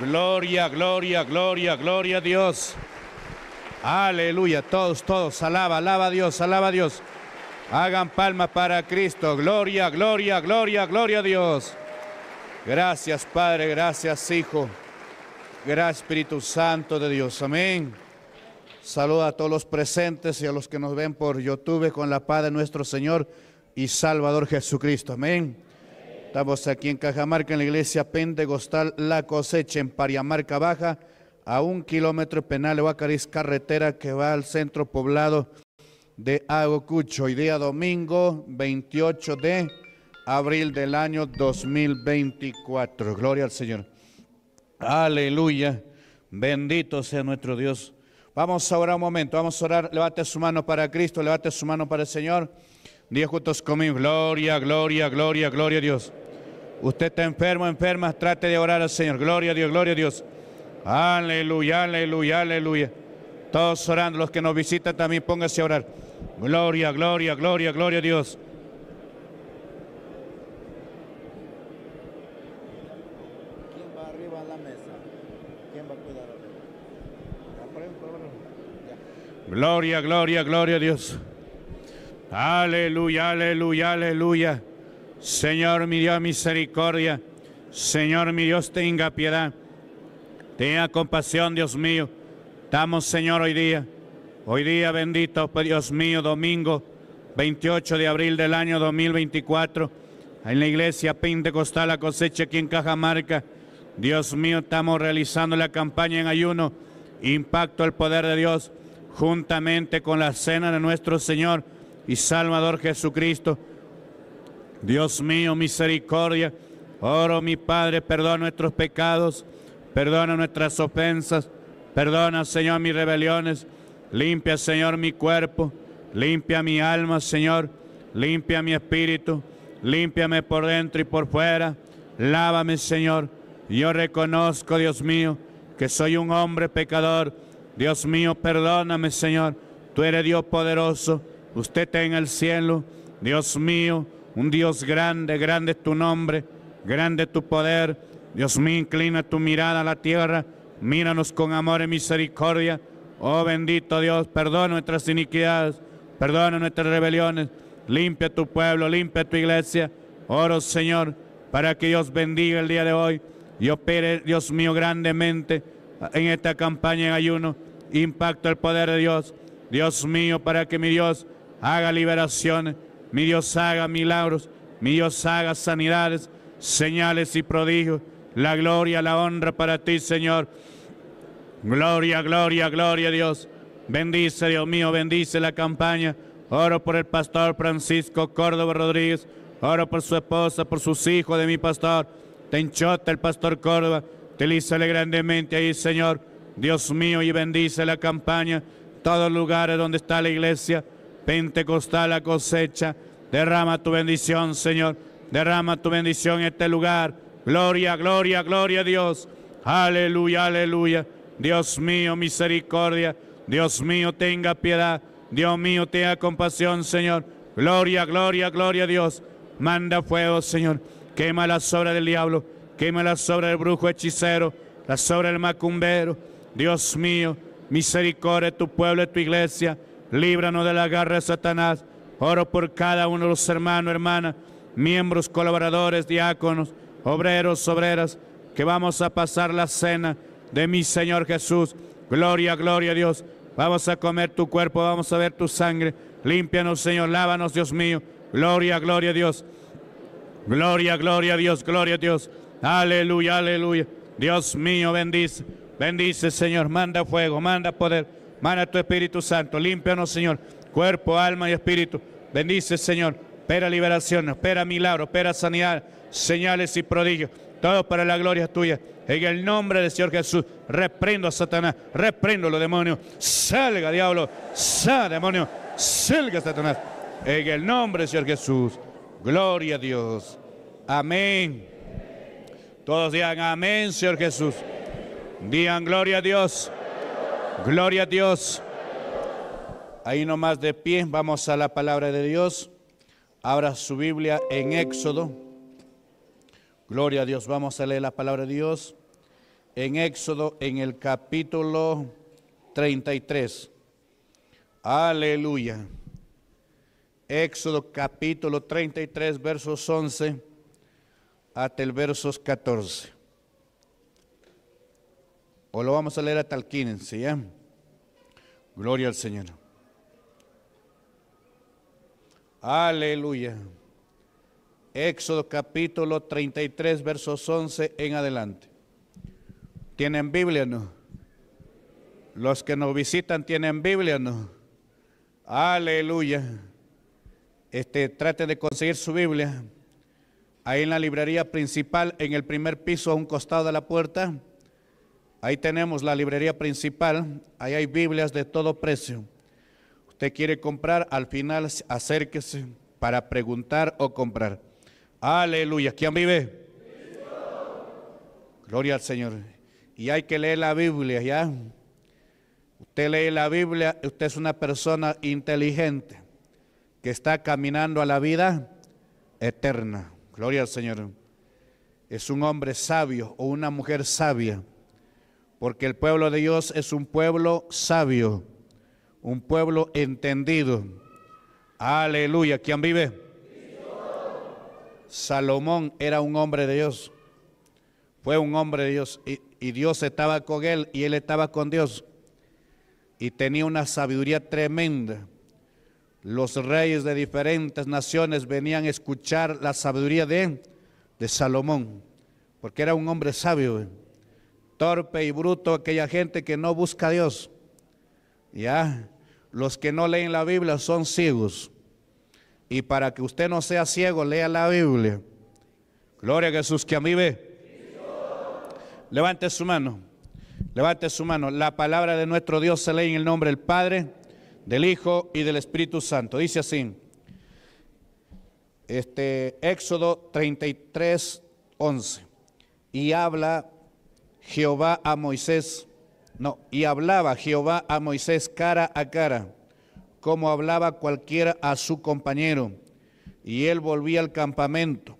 Gloria, gloria, gloria, gloria a Dios. Aleluya, todos, todos, alaba, alaba a Dios, alaba a Dios. Hagan palmas para Cristo. Gloria, gloria, gloria, gloria a Dios. Gracias Padre, gracias Hijo, gracias Espíritu Santo de Dios. Amén. Saluda a todos los presentes y a los que nos ven por YouTube con la paz de nuestro Señor y Salvador Jesucristo. Amén. Estamos aquí en Cajamarca, en la iglesia Pentecostal La Cosecha, en Pariamarca Baja, a un kilómetro penal de Huacariz, carretera que va al centro poblado de Agocucho. Hoy día domingo 28 de abril del año 2024. Gloria al Señor. Aleluya. Bendito sea nuestro Dios. Vamos a orar un momento, vamos a orar. Levante su mano para Cristo, levante su mano para el Señor. Dios juntos conmigo. Gloria, gloria, gloria, gloria a Dios. Usted está enfermo, enferma, trate de orar al Señor. Gloria a Dios, gloria a Dios. Aleluya, aleluya, aleluya. Todos orando, los que nos visitan también pónganse a orar. Gloria, gloria, gloria, gloria a Dios. ¿Quién va arriba a la mesa? ¿Quién va a cuidar? Gloria, gloria, gloria a Dios. Aleluya, aleluya, aleluya. Señor mi Dios, misericordia. Señor mi Dios, tenga piedad. Tenga compasión, Dios mío. Estamos, Señor, hoy día. Hoy día, bendito pues, Dios mío, domingo 28 de abril del año 2024, en la iglesia Pentecostal La Cosecha aquí en Cajamarca. Dios mío, estamos realizando la campaña en ayuno, impacto al poder de Dios, juntamente con la cena de nuestro Señor y Salvador Jesucristo. Dios mío, misericordia, oro mi Padre, perdona nuestros pecados, perdona nuestras ofensas, perdona, Señor, mis rebeliones, limpia, Señor, mi cuerpo, limpia mi alma, Señor, limpia mi espíritu, límpiame por dentro y por fuera, lávame, Señor. Yo reconozco, Dios mío, que soy un hombre pecador. Dios mío, perdóname, Señor. Tú eres Dios poderoso usted está en el cielo, Dios mío, un Dios grande, grande es tu nombre, grande tu poder. Dios mío, inclina tu mirada a la tierra, míranos con amor y misericordia. Oh bendito Dios, perdona nuestras iniquidades, perdona nuestras rebeliones, limpia tu pueblo, limpia tu iglesia. Oro Señor, para que Dios bendiga el día de hoy y opere, Dios mío, grandemente en esta campaña en ayuno. Impacta el poder de Dios. Dios mío, para que mi Dios haga liberaciones, mi Dios haga milagros, mi Dios haga sanidades, señales y prodigios. La gloria, la honra para ti, Señor. Gloria, gloria, gloria, Dios. Bendice, Dios mío, bendice la campaña. Oro por el pastor Francisco Córdoba Rodríguez. Oro por su esposa, por sus hijos de mi pastor. Te el pastor Córdoba. Utilízale grandemente ahí, Señor. Dios mío, y bendice la campaña. Todos los lugares donde está la iglesia pentecostal la cosecha. Derrama tu bendición, Señor. Derrama tu bendición en este lugar. Gloria, gloria, gloria a Dios. Aleluya, aleluya. Dios mío, misericordia. Dios mío, tenga piedad. Dios mío, tenga compasión, Señor. Gloria, gloria, gloria a Dios. Manda fuego, Señor. Quema las obras del diablo. Quema la obras del brujo hechicero. la sobra del macumbero. Dios mío, misericordia tu pueblo, y tu iglesia líbranos de la garra de Satanás. Oro por cada uno de los hermanos, hermanas, miembros, colaboradores, diáconos, obreros, obreras, que vamos a pasar la cena de mi Señor Jesús. Gloria, gloria a Dios. Vamos a comer tu cuerpo, vamos a ver tu sangre. Límpianos, Señor, lávanos, Dios mío. Gloria, gloria a Dios. Gloria, gloria a Dios, gloria a Dios. Aleluya, aleluya. Dios mío, bendice. Bendice, Señor. Manda fuego, manda poder. Mana tu Espíritu Santo, límpianos, Señor, cuerpo, alma y espíritu. Bendice, Señor, espera liberación, espera milagro, espera sanidad, señales y prodigios. Todo para la gloria tuya. En el nombre del Señor Jesús, reprendo a Satanás, reprendo a los demonios. Salga, diablo, salga, demonio, salga, Satanás. En el nombre del Señor Jesús, gloria a Dios. Amén. Todos digan amén, Señor Jesús. Digan gloria a Dios. Gloria a Dios. Ahí nomás de pie, vamos a la palabra de Dios. Abra su Biblia en Éxodo. Gloria a Dios, vamos a leer la palabra de Dios en Éxodo en el capítulo 33. Aleluya. Éxodo capítulo 33, versos 11 hasta el versos 14. O lo vamos a leer a el 15, ¿ya? Gloria al Señor. Aleluya. Éxodo capítulo 33, versos 11 en adelante. ¿Tienen Biblia, no? Los que nos visitan tienen Biblia, no? Aleluya. Este, trate de conseguir su Biblia. Ahí en la librería principal, en el primer piso, a un costado de la puerta Ahí tenemos la librería principal, ahí hay Biblias de todo precio. Usted quiere comprar, al final acérquese para preguntar o comprar. Aleluya, ¿quién vive? Gloria al Señor. Y hay que leer la Biblia, ¿ya? Usted lee la Biblia, usted es una persona inteligente que está caminando a la vida eterna. Gloria al Señor. Es un hombre sabio o una mujer sabia porque el pueblo de Dios es un pueblo sabio, un pueblo entendido. Aleluya. ¿Quién vive? Salomón era un hombre de Dios. Fue un hombre de Dios. Y, Dios estaba con él y él estaba con Dios. Y tenía una sabiduría tremenda. Los reyes de diferentes naciones venían a escuchar la sabiduría de, de Salomón, porque era un hombre sabio torpe y bruto aquella gente que no busca a Dios. Ya, los que no leen la Biblia son ciegos. Y para que usted no sea ciego, lea la Biblia. Gloria a Jesús que a mí ve. Levante su mano. Levante su mano. La palabra de nuestro Dios se lee en el nombre del Padre, del Hijo y del Espíritu Santo. Dice así. Este Éxodo 33, 11. Y habla Jehová a Moisés, no, y hablaba Jehová a Moisés cara a cara, como hablaba cualquiera a su compañero, y él volvía al campamento.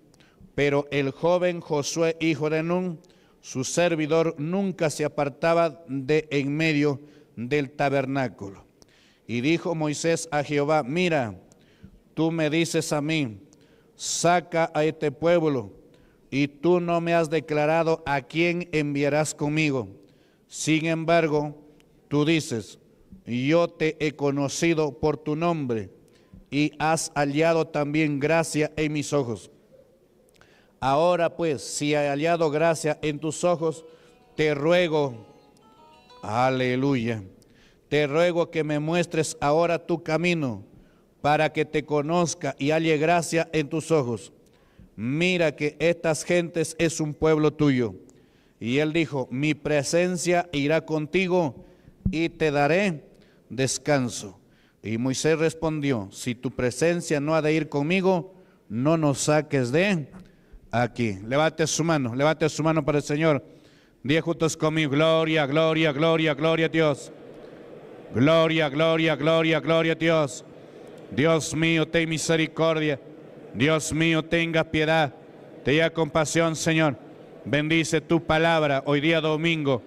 Pero el joven Josué, hijo de Nun, su servidor, nunca se apartaba de en medio del tabernáculo. Y dijo Moisés a Jehová, mira, tú me dices a mí, saca a este pueblo y tú no me has declarado a quién enviarás conmigo. Sin embargo, tú dices, yo te he conocido por tu nombre y has hallado también gracia en mis ojos. Ahora pues, si he hallado gracia en tus ojos, te ruego, aleluya, te ruego que me muestres ahora tu camino para que te conozca y halle gracia en tus ojos mira que estas gentes es un pueblo tuyo. Y él dijo, mi presencia irá contigo y te daré descanso. Y Moisés respondió, si tu presencia no ha de ir conmigo, no nos saques de aquí. Levante su mano, levante su mano para el Señor. Diez juntos conmigo, gloria, gloria, gloria, gloria a Dios. Gloria, gloria, gloria, gloria a Dios. Dios mío, ten misericordia. Dios mío, tenga piedad, tenga compasión, Señor. Bendice tu palabra hoy día domingo,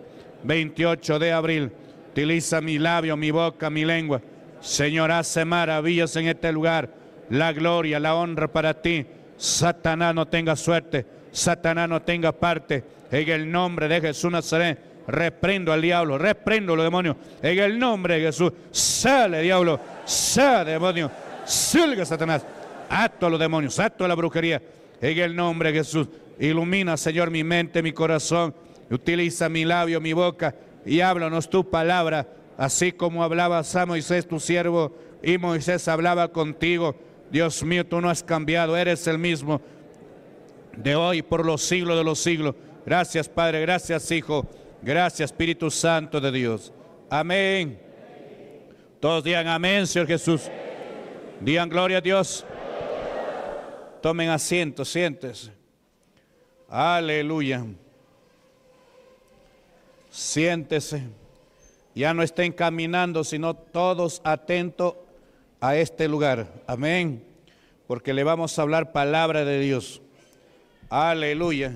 28 de abril. Utiliza mi labio, mi boca, mi lengua. Señor, hace maravillas en este lugar. La gloria, la honra para ti. Satanás no tenga suerte, Satanás no tenga parte. En el nombre de Jesús Nazaret, reprendo al diablo, reprendo al los demonios. En el nombre de Jesús, sale diablo, sale demonio, salga Satanás. Acto a los demonios, acto a la brujería. En el nombre de Jesús, ilumina, Señor, mi mente, mi corazón. Utiliza mi labio, mi boca y háblanos tu palabra, así como hablabas a Moisés, tu siervo, y Moisés hablaba contigo. Dios mío, tú no has cambiado, eres el mismo de hoy por los siglos de los siglos. Gracias, Padre, gracias, Hijo, gracias, Espíritu Santo de Dios. Amén. Todos digan amén, Señor Jesús. Digan gloria a Dios. Tomen asiento, siéntese. Aleluya. Siéntese. Ya no estén caminando, sino todos atentos a este lugar. Amén. Porque le vamos a hablar palabra de Dios. Aleluya.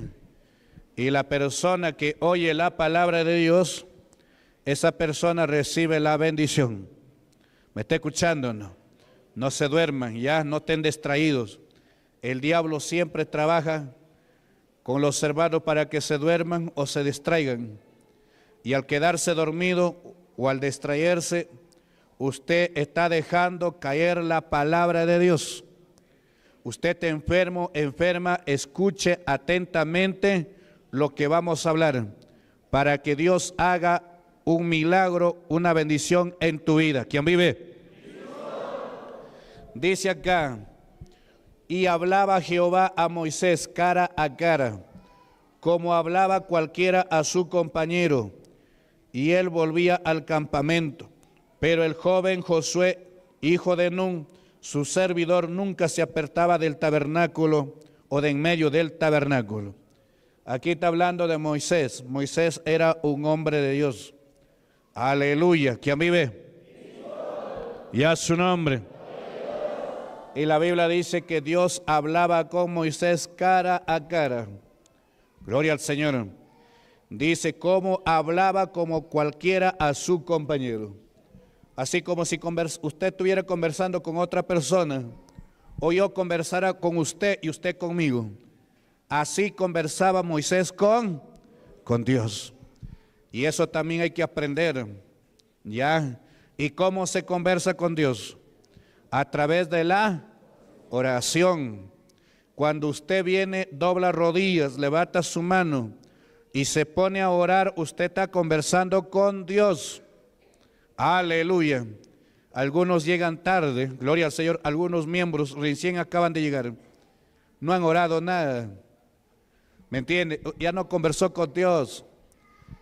Y la persona que oye la palabra de Dios, esa persona recibe la bendición. ¿Me está escuchando? No, no se duerman, ya no estén distraídos. El diablo siempre trabaja con los hermanos para que se duerman o se distraigan. Y al quedarse dormido o al distraerse, usted está dejando caer la palabra de Dios. Usted enfermo, enferma, escuche atentamente lo que vamos a hablar para que Dios haga un milagro, una bendición en tu vida. ¿Quién vive? Dice acá, y hablaba Jehová a Moisés cara a cara, como hablaba cualquiera a su compañero. Y él volvía al campamento. Pero el joven Josué, hijo de Nun, su servidor, nunca se apartaba del tabernáculo o de en medio del tabernáculo. Aquí está hablando de Moisés. Moisés era un hombre de Dios. Aleluya. ¿Quién vive? Y a su nombre. Y la Biblia dice que Dios hablaba con Moisés cara a cara. Gloria al Señor. Dice cómo hablaba como cualquiera a su compañero. Así como si usted estuviera conversando con otra persona o yo conversara con usted y usted conmigo. Así conversaba Moisés con, con Dios. Y eso también hay que aprender. ¿Ya? ¿Y cómo se conversa con Dios? a través de la oración. Cuando usted viene, dobla rodillas, levanta su mano y se pone a orar, usted está conversando con Dios. Aleluya. Algunos llegan tarde, gloria al Señor, algunos miembros recién acaban de llegar. No han orado nada. ¿Me entiende? Ya no conversó con Dios.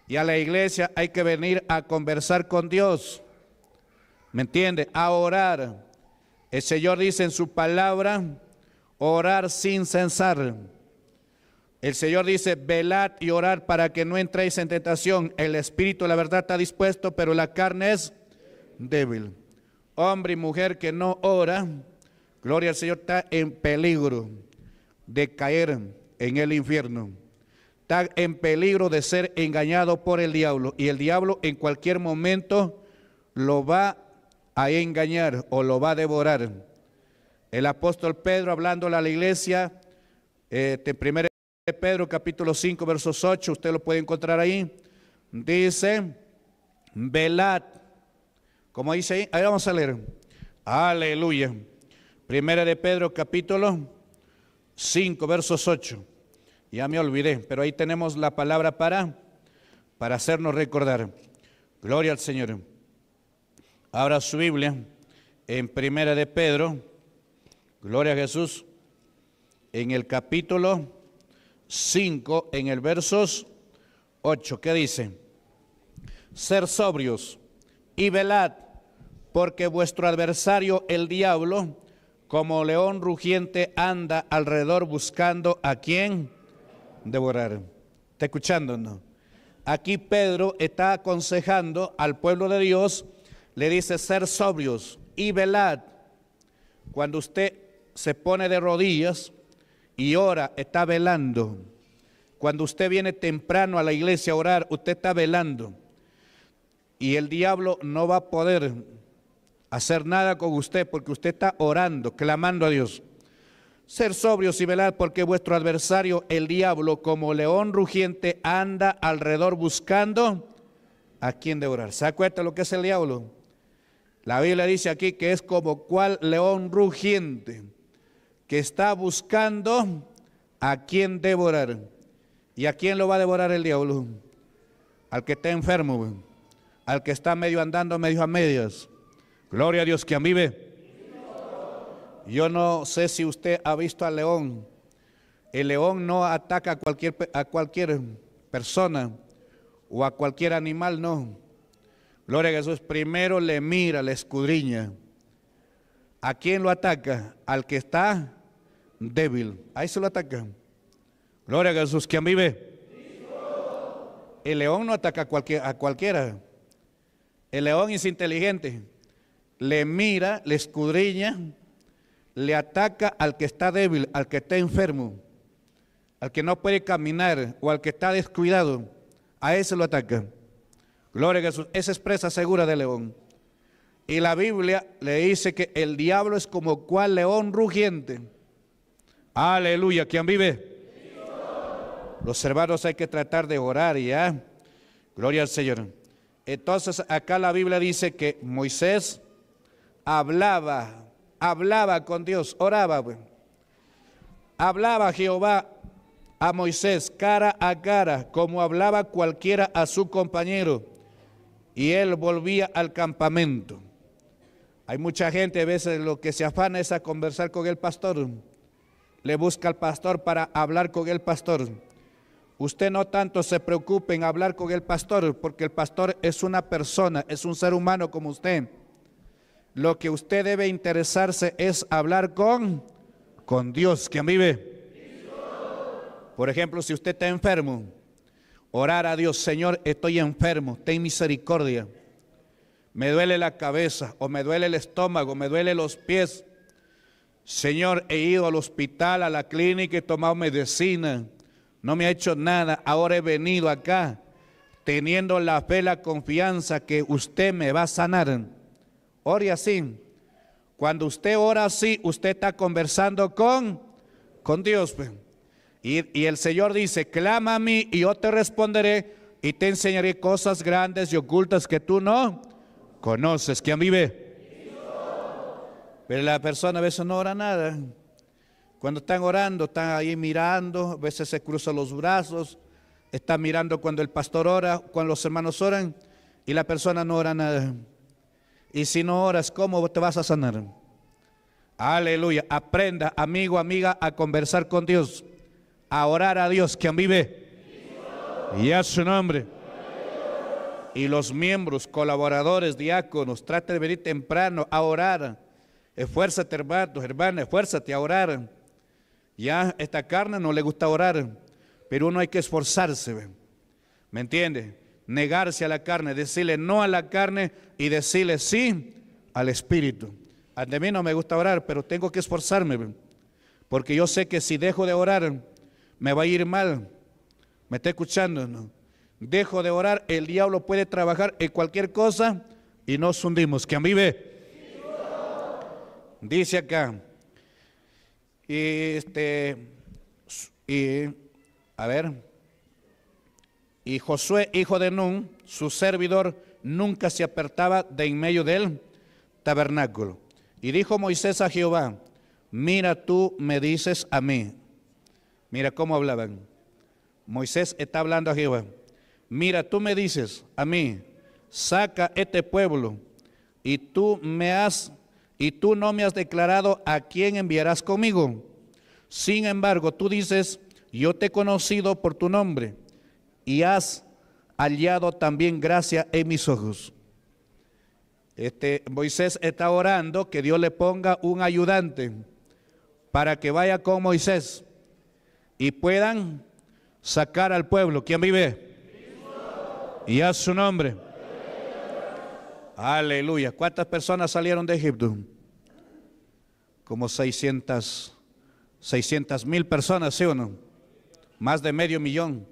Y a la iglesia hay que venir a conversar con Dios. ¿Me entiende? A orar. El Señor dice en su palabra, orar sin censar. El Señor dice, velad y orar para que no entréis en tentación. El espíritu, la verdad, está dispuesto, pero la carne es débil. Hombre y mujer que no ora, gloria al Señor, está en peligro de caer en el infierno. Está en peligro de ser engañado por el diablo. Y el diablo en cualquier momento lo va a engañar o lo va a devorar. El apóstol Pedro, hablando a la iglesia, eh, de de Pedro capítulo 5, versos 8, usted lo puede encontrar ahí, dice, velad, como dice ahí, ahí vamos a leer, aleluya. Primera de Pedro capítulo 5, versos 8. Ya me olvidé, pero ahí tenemos la palabra para, para hacernos recordar. Gloria al Señor. Abra su Biblia en Primera de Pedro, Gloria a Jesús, en el capítulo 5, en el versos 8, ¿qué dice? Ser sobrios y velad, porque vuestro adversario el diablo, como león rugiente, anda alrededor buscando a quien devorar. ¿Está escuchando? Aquí Pedro está aconsejando al pueblo de Dios le dice ser sobrios y velad. Cuando usted se pone de rodillas y ora, está velando. Cuando usted viene temprano a la iglesia a orar, usted está velando. Y el diablo no va a poder hacer nada con usted porque usted está orando, clamando a Dios. Ser sobrios y velad porque vuestro adversario, el diablo, como león rugiente, anda alrededor buscando a quien orar, ¿Se acuerda lo que es el diablo? La Biblia dice aquí que es como cual león rugiente que está buscando a quien devorar. ¿Y a quién lo va a devorar el diablo? Al que está enfermo, al que está medio andando, medio a medias. Gloria a Dios, mí vive. Yo no sé si usted ha visto al león. El león no ataca a cualquier, a cualquier persona o a cualquier animal, no. Gloria a Jesús, primero le mira, le escudriña. ¿A quién lo ataca? Al que está débil. Ahí se lo ataca. Gloria a Jesús. ¿Quién vive? El león no ataca a, cualquiera. El león es inteligente. Le mira, le escudriña, le ataca al que está débil, al que está enfermo, al que no puede caminar o al que está descuidado. A eso lo ataca. Gloria a Jesús. Esa es presa segura de león. Y la Biblia le dice que el diablo es como cual león rugiente. Aleluya. ¿Quién vive? Los hermanos hay que tratar de orar ya. Gloria al Señor. Entonces acá la Biblia dice que Moisés hablaba, hablaba con Dios, oraba. Pues. Hablaba Jehová a Moisés cara a cara, como hablaba cualquiera a su compañero y él volvía al campamento. Hay mucha gente, a veces lo que se afana es a conversar con el pastor. Le busca al pastor para hablar con el pastor. Usted no tanto se preocupe en hablar con el pastor, porque el pastor es una persona, es un ser humano como usted. Lo que usted debe interesarse es hablar con, con Dios, quien vive. Por ejemplo, si usted está enfermo, Orar a Dios, Señor, estoy enfermo, ten misericordia. Me duele la cabeza o me duele el estómago, me duele los pies. Señor, he ido al hospital, a la clínica, he tomado medicina, no me ha hecho nada, ahora he venido acá teniendo la fe, la confianza que usted me va a sanar. Ore así. Cuando usted ora así, usted está conversando con, con Dios. Pues. Y, el Señor dice, clama a mí y yo te responderé y te enseñaré cosas grandes y ocultas que tú no conoces. ¿Quién vive? Pero la persona a veces no ora nada. Cuando están orando, están ahí mirando, a veces se cruzan los brazos, están mirando cuando el pastor ora, cuando los hermanos oran, y la persona no ora nada. Y si no oras, ¿cómo te vas a sanar? Aleluya. Aprenda, amigo, amiga, a conversar con Dios a orar a Dios, quien vive y a su nombre. Y los miembros, colaboradores, diáconos, trate de venir temprano a orar. Esfuérzate, hermano, hermana, esfuérzate a orar. Ya esta carne no le gusta orar, pero uno hay que esforzarse. ¿Me entiende? Negarse a la carne, decirle no a la carne y decirle sí al Espíritu. A mí no me gusta orar, pero tengo que esforzarme, porque yo sé que si dejo de orar, me va a ir mal. ¿Me está escuchando? Dejo de orar, el diablo puede trabajar en cualquier cosa y nos hundimos. ¿Quién vive? Dice acá. Y este, y, a ver, y Josué, hijo de Nun, su servidor, nunca se apartaba de en medio del tabernáculo. Y dijo Moisés a Jehová, mira tú me dices a mí, Mira cómo hablaban. Moisés está hablando a Jehová. Mira, tú me dices a mí, saca este pueblo, y tú me has y tú no me has declarado a quién enviarás conmigo. Sin embargo, tú dices, yo te he conocido por tu nombre y has hallado también gracia en mis ojos. Este Moisés está orando que Dios le ponga un ayudante para que vaya con Moisés y puedan sacar al pueblo. ¿Quién vive? Y a su nombre. Aleluya. ¿Cuántas personas salieron de Egipto? Como 600, 600 mil personas, ¿sí o no? Más de medio millón.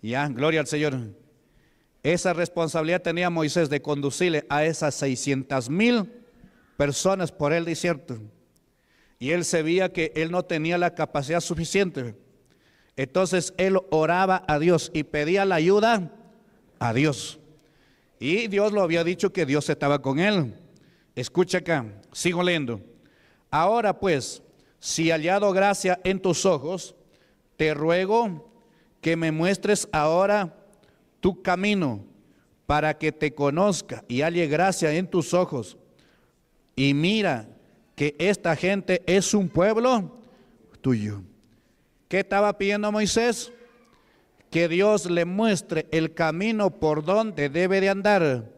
Ya, gloria al Señor. Esa responsabilidad tenía Moisés de conducirle a esas 600 mil personas por el desierto. Y él se veía que él no tenía la capacidad suficiente. Entonces él oraba a Dios y pedía la ayuda a Dios. Y Dios lo había dicho que Dios estaba con él. Escucha acá, sigo leyendo. Ahora pues, si hallado gracia en tus ojos, te ruego que me muestres ahora tu camino para que te conozca y halle gracia en tus ojos. Y mira que esta gente es un pueblo tuyo. ¿Qué estaba pidiendo Moisés? Que Dios le muestre el camino por donde debe de andar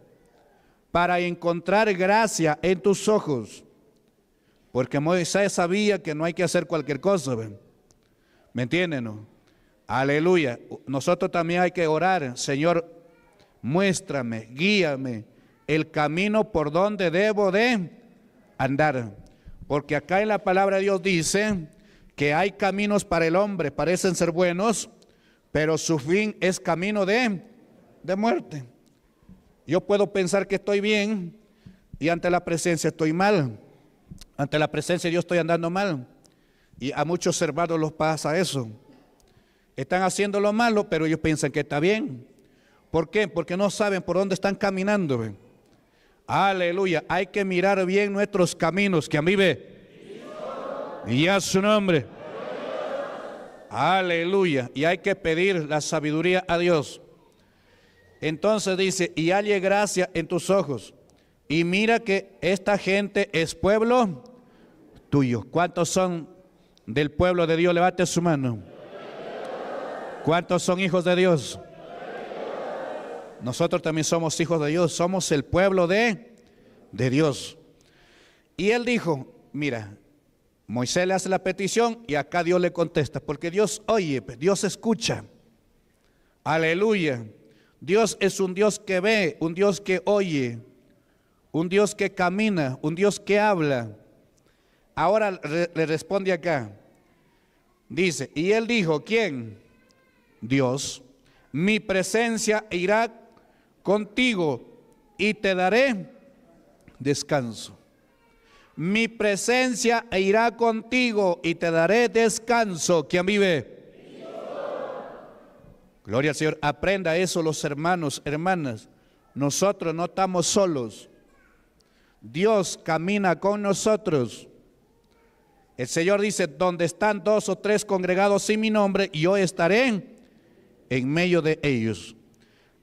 para encontrar gracia en tus ojos. Porque Moisés sabía que no hay que hacer cualquier cosa. ¿Me entienden? Aleluya. Nosotros también hay que orar. Señor, muéstrame, guíame el camino por donde debo de andar. Porque acá en la palabra de Dios dice que hay caminos para el hombre, parecen ser buenos, pero su fin es camino de, de muerte. Yo puedo pensar que estoy bien y ante la presencia estoy mal. Ante la presencia yo Dios estoy andando mal. Y a muchos hermanos los pasa eso. Están haciendo lo malo, pero ellos piensan que está bien. ¿Por qué? Porque no saben por dónde están caminando. Aleluya. Hay que mirar bien nuestros caminos, que a mí ve. Y a su nombre. Aleluya. Y hay que pedir la sabiduría a Dios. Entonces dice, y halle gracia en tus ojos. Y mira que esta gente es pueblo tuyo. ¿Cuántos son del pueblo de Dios? Levante su mano. ¿Cuántos son hijos de Dios? Nosotros también somos hijos de Dios, somos el pueblo de, de Dios. Y él dijo, mira, Moisés le hace la petición y acá Dios le contesta, porque Dios oye, Dios escucha. Aleluya. Dios es un Dios que ve, un Dios que oye, un Dios que camina, un Dios que habla. Ahora le responde acá. Dice, y él dijo, ¿quién? Dios. Mi presencia irá contigo y te daré descanso. Mi presencia irá contigo y te daré descanso. ¿Quién vive? Gloria al Señor. Aprenda eso los hermanos, hermanas. Nosotros no estamos solos. Dios camina con nosotros. El Señor dice, donde están dos o tres congregados sin mi nombre, yo estaré en medio de ellos.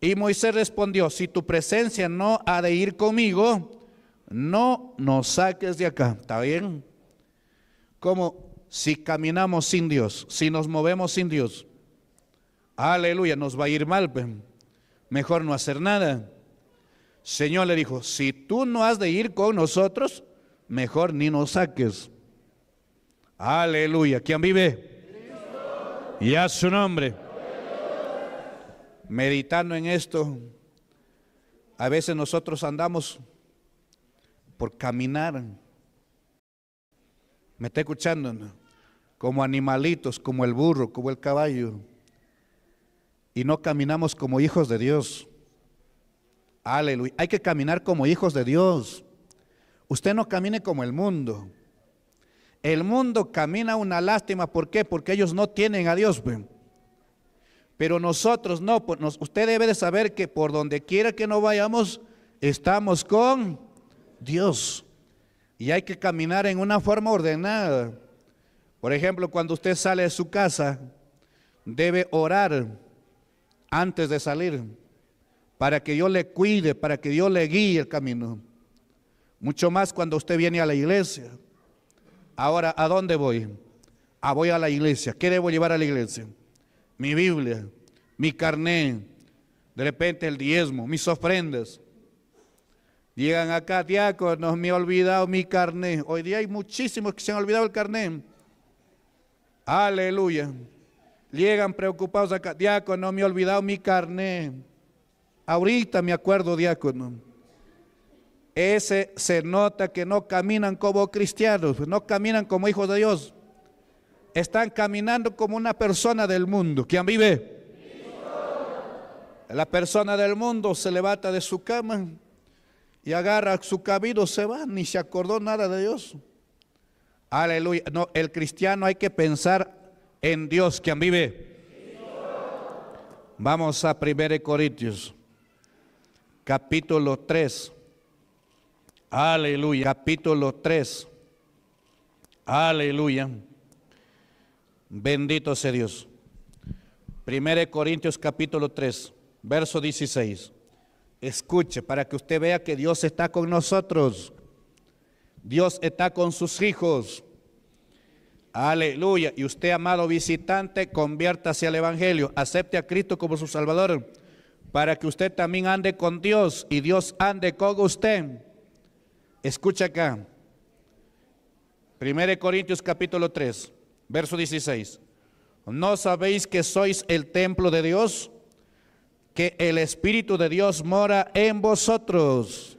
Y Moisés respondió, si tu presencia no ha de ir conmigo, no nos saques de acá. ¿Está bien? Como si caminamos sin Dios, si nos movemos sin Dios, aleluya, nos va a ir mal. Pues. Mejor no hacer nada. Señor le dijo, si tú no has de ir con nosotros, mejor ni nos saques. Aleluya. ¿Quién vive? Y a su nombre meditando en esto, a veces nosotros andamos por caminar. ¿Me está escuchando? Como animalitos, como el burro, como el caballo. Y no caminamos como hijos de Dios. Aleluya. Hay que caminar como hijos de Dios. Usted no camine como el mundo. El mundo camina una lástima. ¿Por qué? Porque ellos no tienen a Dios. Pero nosotros no, pues, usted debe de saber que por donde quiera que no vayamos, estamos con Dios. Y hay que caminar en una forma ordenada. Por ejemplo, cuando usted sale de su casa, debe orar antes de salir, para que Dios le cuide, para que Dios le guíe el camino. Mucho más cuando usted viene a la iglesia. Ahora, ¿a dónde voy? Ah, voy a la iglesia. ¿Qué debo llevar a la iglesia? mi Biblia, mi carné, de repente el diezmo, mis ofrendas. Llegan acá, diáconos, me he olvidado mi carné. Hoy día hay muchísimos que se han olvidado el carné. Aleluya. Llegan preocupados acá, diácono, me he olvidado mi carné. Ahorita me acuerdo, diácono. Ese se nota que no caminan como cristianos, no caminan como hijos de Dios están caminando como una persona del mundo. ¿Quién vive? La persona del mundo se levanta de su cama y agarra su cabido, se va, ni se acordó nada de Dios. Aleluya. No, el cristiano hay que pensar en Dios, ¿Quién vive. Vamos a 1 Corintios, capítulo 3. Aleluya, capítulo 3. Aleluya. Bendito sea Dios. 1 Corintios capítulo 3, verso 16. Escuche para que usted vea que Dios está con nosotros. Dios está con sus hijos. Aleluya. Y usted, amado visitante, conviértase al Evangelio. Acepte a Cristo como su Salvador. Para que usted también ande con Dios y Dios ande con usted. escuche acá. 1 Corintios capítulo 3. Verso 16. ¿No sabéis que sois el templo de Dios? Que el Espíritu de Dios mora en vosotros.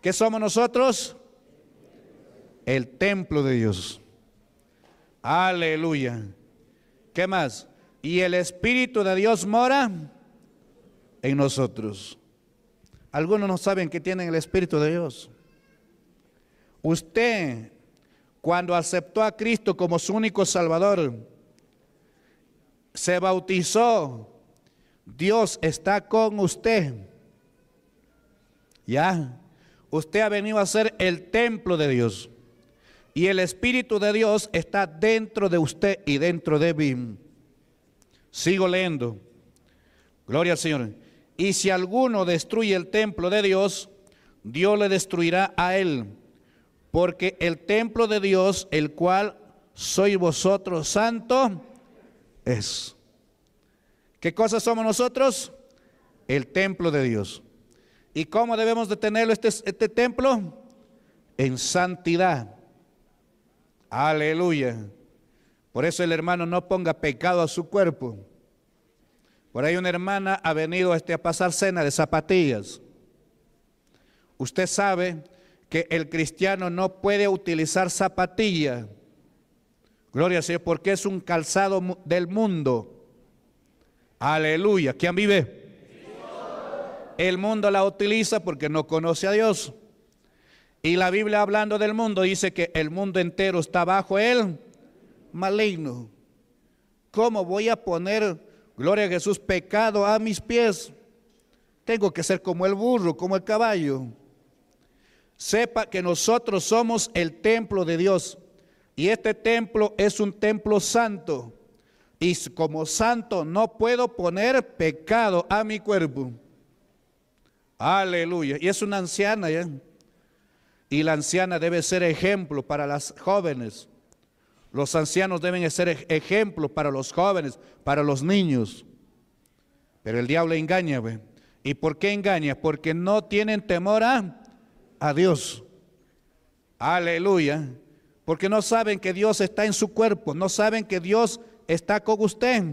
¿Qué somos nosotros? El templo de Dios. Aleluya. ¿Qué más? Y el Espíritu de Dios mora en nosotros. Algunos no saben que tienen el Espíritu de Dios. Usted cuando aceptó a Cristo como su único Salvador, se bautizó, Dios está con usted. Ya, usted ha venido a ser el templo de Dios. Y el Espíritu de Dios está dentro de usted y dentro de mí. Sigo leyendo. Gloria al Señor. Y si alguno destruye el templo de Dios, Dios le destruirá a él porque el templo de Dios, el cual sois vosotros santo, es. ¿Qué cosa somos nosotros? El templo de Dios. ¿Y cómo debemos de tenerlo este, este templo? En santidad. Aleluya. Por eso el hermano no ponga pecado a su cuerpo. Por ahí una hermana ha venido este, a pasar cena de zapatillas. Usted sabe que el cristiano no puede utilizar zapatilla. Gloria sea, porque es un calzado del mundo. Aleluya. ¿Quién vive? El mundo la utiliza porque no conoce a Dios. Y la Biblia hablando del mundo dice que el mundo entero está bajo él, maligno. ¿Cómo voy a poner, gloria a Jesús, pecado a mis pies? Tengo que ser como el burro, como el caballo sepa que nosotros somos el templo de Dios. Y este templo es un templo santo. Y como santo no puedo poner pecado a mi cuerpo. Aleluya. Y es una anciana Y la anciana debe ser ejemplo para las jóvenes. Los ancianos deben ser ejemplo para los jóvenes, para los niños. Pero el diablo engaña, ¿Y por qué engaña? Porque no tienen temor a a Dios. Aleluya. Porque no saben que Dios está en su cuerpo, no saben que Dios está con usted.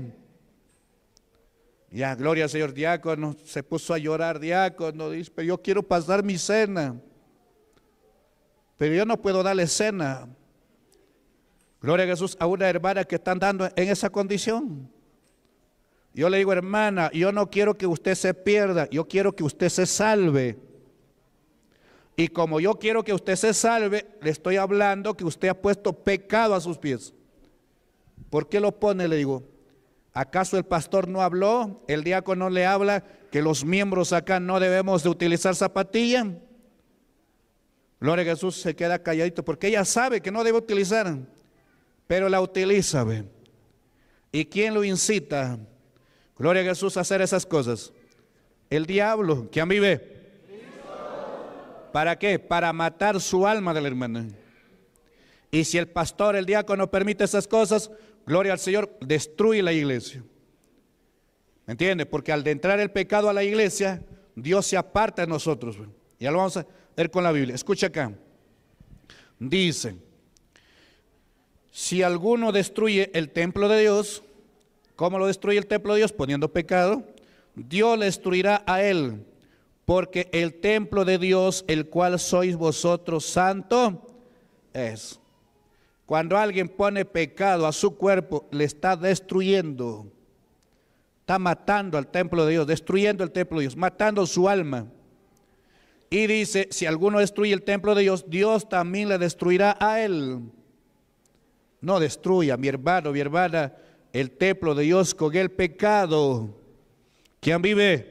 Ya, gloria al Señor diácono, se puso a llorar no dice, pero yo quiero pasar mi cena, pero yo no puedo darle cena. Gloria a Jesús a una hermana que están andando en esa condición. Yo le digo, hermana, yo no quiero que usted se pierda, yo quiero que usted se salve. Y como yo quiero que usted se salve, le estoy hablando que usted ha puesto pecado a sus pies. ¿Por qué lo pone? Le digo. ¿Acaso el pastor no habló? ¿El diácono le habla que los miembros acá no debemos de utilizar zapatillas? Gloria a Jesús se queda calladito porque ella sabe que no debe utilizar, pero la utiliza. ¿Y quién lo incita? Gloria a Jesús a hacer esas cosas. El diablo, ¿quién vive? ¿Para qué? Para matar su alma del hermano. Y si el pastor, el diácono permite esas cosas, gloria al Señor, destruye la iglesia. ¿Me entiende? Porque al de entrar el pecado a la iglesia, Dios se aparta de nosotros. Ya lo vamos a ver con la Biblia. Escucha acá. Dice, si alguno destruye el templo de Dios, ¿cómo lo destruye el templo de Dios? Poniendo pecado. Dios le destruirá a él porque el templo de Dios, el cual sois vosotros santo, es. Cuando alguien pone pecado a su cuerpo, le está destruyendo, está matando al templo de Dios, destruyendo el templo de Dios, matando su alma. Y dice, si alguno destruye el templo de Dios, Dios también le destruirá a él. No destruya, mi hermano, mi hermana, el templo de Dios con el pecado. ¿Quién vive?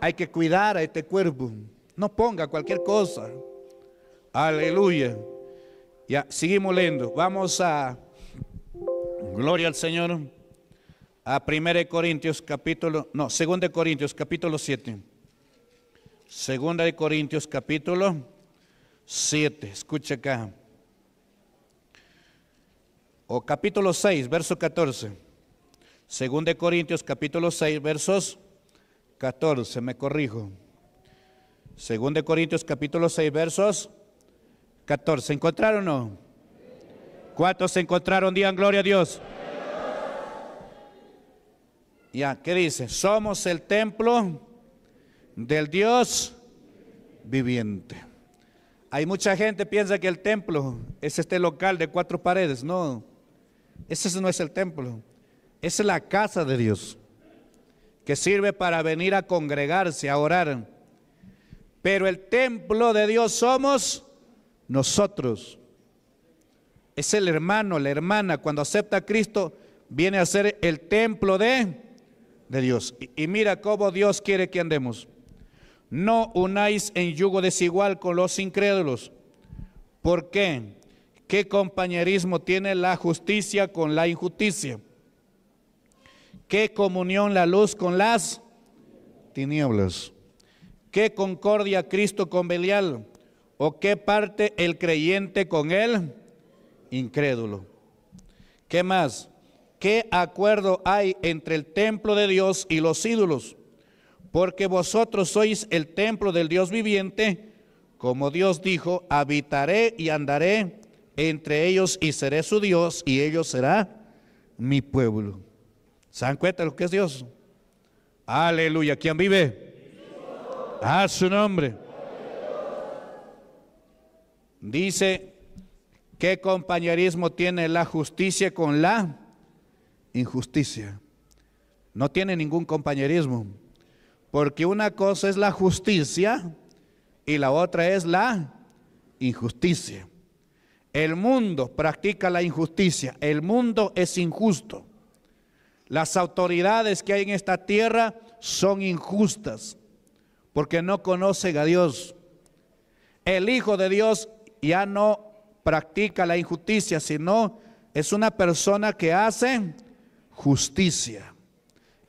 Hay que cuidar a este cuerpo. No ponga cualquier cosa. Aleluya. Ya, seguimos leyendo. Vamos a, gloria al Señor, a 1 Corintios capítulo, no, 2 Corintios capítulo 7. 2 Corintios capítulo 7. Escucha acá. O capítulo 6, verso 14. 2 Corintios capítulo 6, versos 14, me corrijo. Según de Corintios capítulo 6, versos 14. ¿se ¿Encontraron o no? ¿Cuántos se encontraron? Digan gloria a Dios. Ya, ¿qué dice? Somos el templo del Dios viviente. Hay mucha gente que piensa que el templo es este local de cuatro paredes. No, ese no es el templo. Esa es la casa de Dios que sirve para venir a congregarse, a orar. Pero el templo de Dios somos nosotros. Es el hermano, la hermana, cuando acepta a Cristo, viene a ser el templo de, de Dios. Y, mira cómo Dios quiere que andemos. No unáis en yugo desigual con los incrédulos. ¿Por qué? ¿Qué compañerismo tiene la justicia con la injusticia? ¿Qué comunión la luz con las tinieblas? ¿Qué concordia Cristo con Belial? ¿O qué parte el creyente con el incrédulo? ¿Qué más? ¿Qué acuerdo hay entre el templo de Dios y los ídolos? Porque vosotros sois el templo del Dios viviente, como Dios dijo, habitaré y andaré entre ellos y seré su Dios y ellos será mi pueblo. ¿Se dan cuenta lo que es Dios? Aleluya. ¿Quién vive? A su nombre. Dice, ¿qué compañerismo tiene la justicia con la injusticia? No tiene ningún compañerismo. Porque una cosa es la justicia y la otra es la injusticia. El mundo practica la injusticia. El mundo es injusto. Las autoridades que hay en esta tierra son injustas porque no conocen a Dios. El Hijo de Dios ya no practica la injusticia, sino es una persona que hace justicia,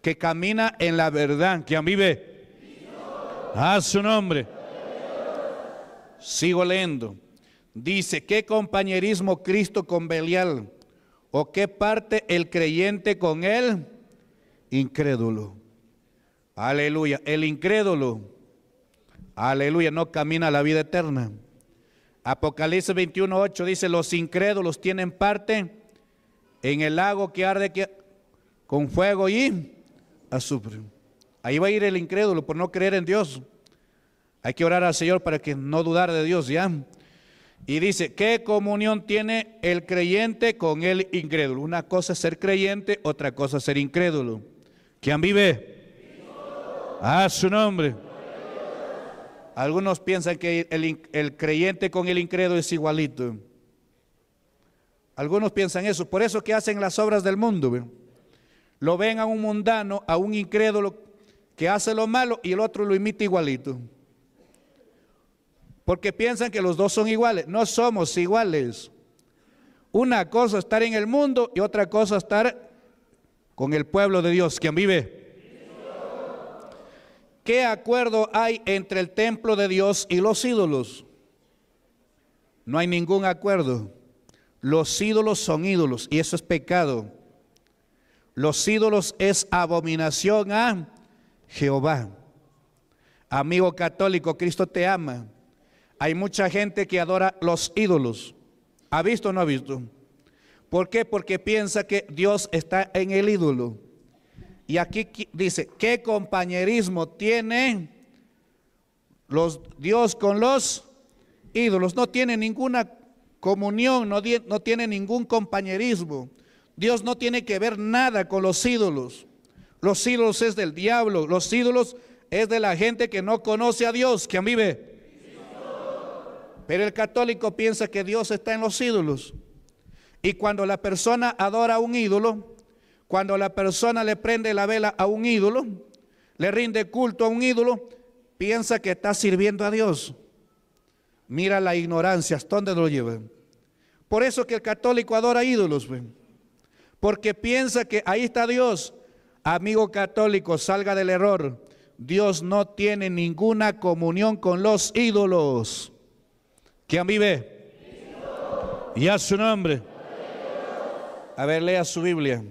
que camina en la verdad, que vive a su nombre. Sigo leyendo. Dice, ¿qué compañerismo Cristo con Belial? ¿O qué parte el creyente con él? incrédulo? Aleluya. El incrédulo, aleluya, no camina la vida eterna. Apocalipsis 21, 8 dice, los incrédulos tienen parte en el lago que arde con fuego y azufre. Ahí va a ir el incrédulo por no creer en Dios. Hay que orar al Señor para que no dudar de Dios, ¿ya? Y dice, ¿qué comunión tiene el creyente con el incrédulo? Una cosa es ser creyente, otra cosa es ser incrédulo. ¿Quién vive? A su nombre. Algunos piensan que el, creyente con el incrédulo es igualito. Algunos piensan eso. Por eso que hacen las obras del mundo. Lo ven a un mundano, a un incrédulo que hace lo malo y el otro lo imita igualito porque piensan que los dos son iguales. No somos iguales. Una cosa estar en el mundo y otra cosa estar con el pueblo de Dios. ¿Quién vive? ¿Qué acuerdo hay entre el templo de Dios y los ídolos? No hay ningún acuerdo. Los ídolos son ídolos y eso es pecado. Los ídolos es abominación a Jehová. Amigo católico, Cristo te ama. Hay mucha gente que adora los ídolos. ¿Ha visto o no ha visto? ¿Por qué? Porque piensa que Dios está en el ídolo. Y aquí dice, ¿qué compañerismo tiene los, Dios con los ídolos? No tiene ninguna comunión, no, no tiene ningún compañerismo. Dios no tiene que ver nada con los ídolos. Los ídolos es del diablo, los ídolos es de la gente que no conoce a Dios, que vive pero el católico piensa que Dios está en los ídolos. Y cuando la persona adora a un ídolo, cuando la persona le prende la vela a un ídolo, le rinde culto a un ídolo, piensa que está sirviendo a Dios. Mira la ignorancia, ¿hasta dónde lo lleva? Por eso que el católico adora ídolos, porque piensa que ahí está Dios. Amigo católico, salga del error. Dios no tiene ninguna comunión con los ídolos. ¿Quién vive? Y a su nombre. A ver, lea su Biblia.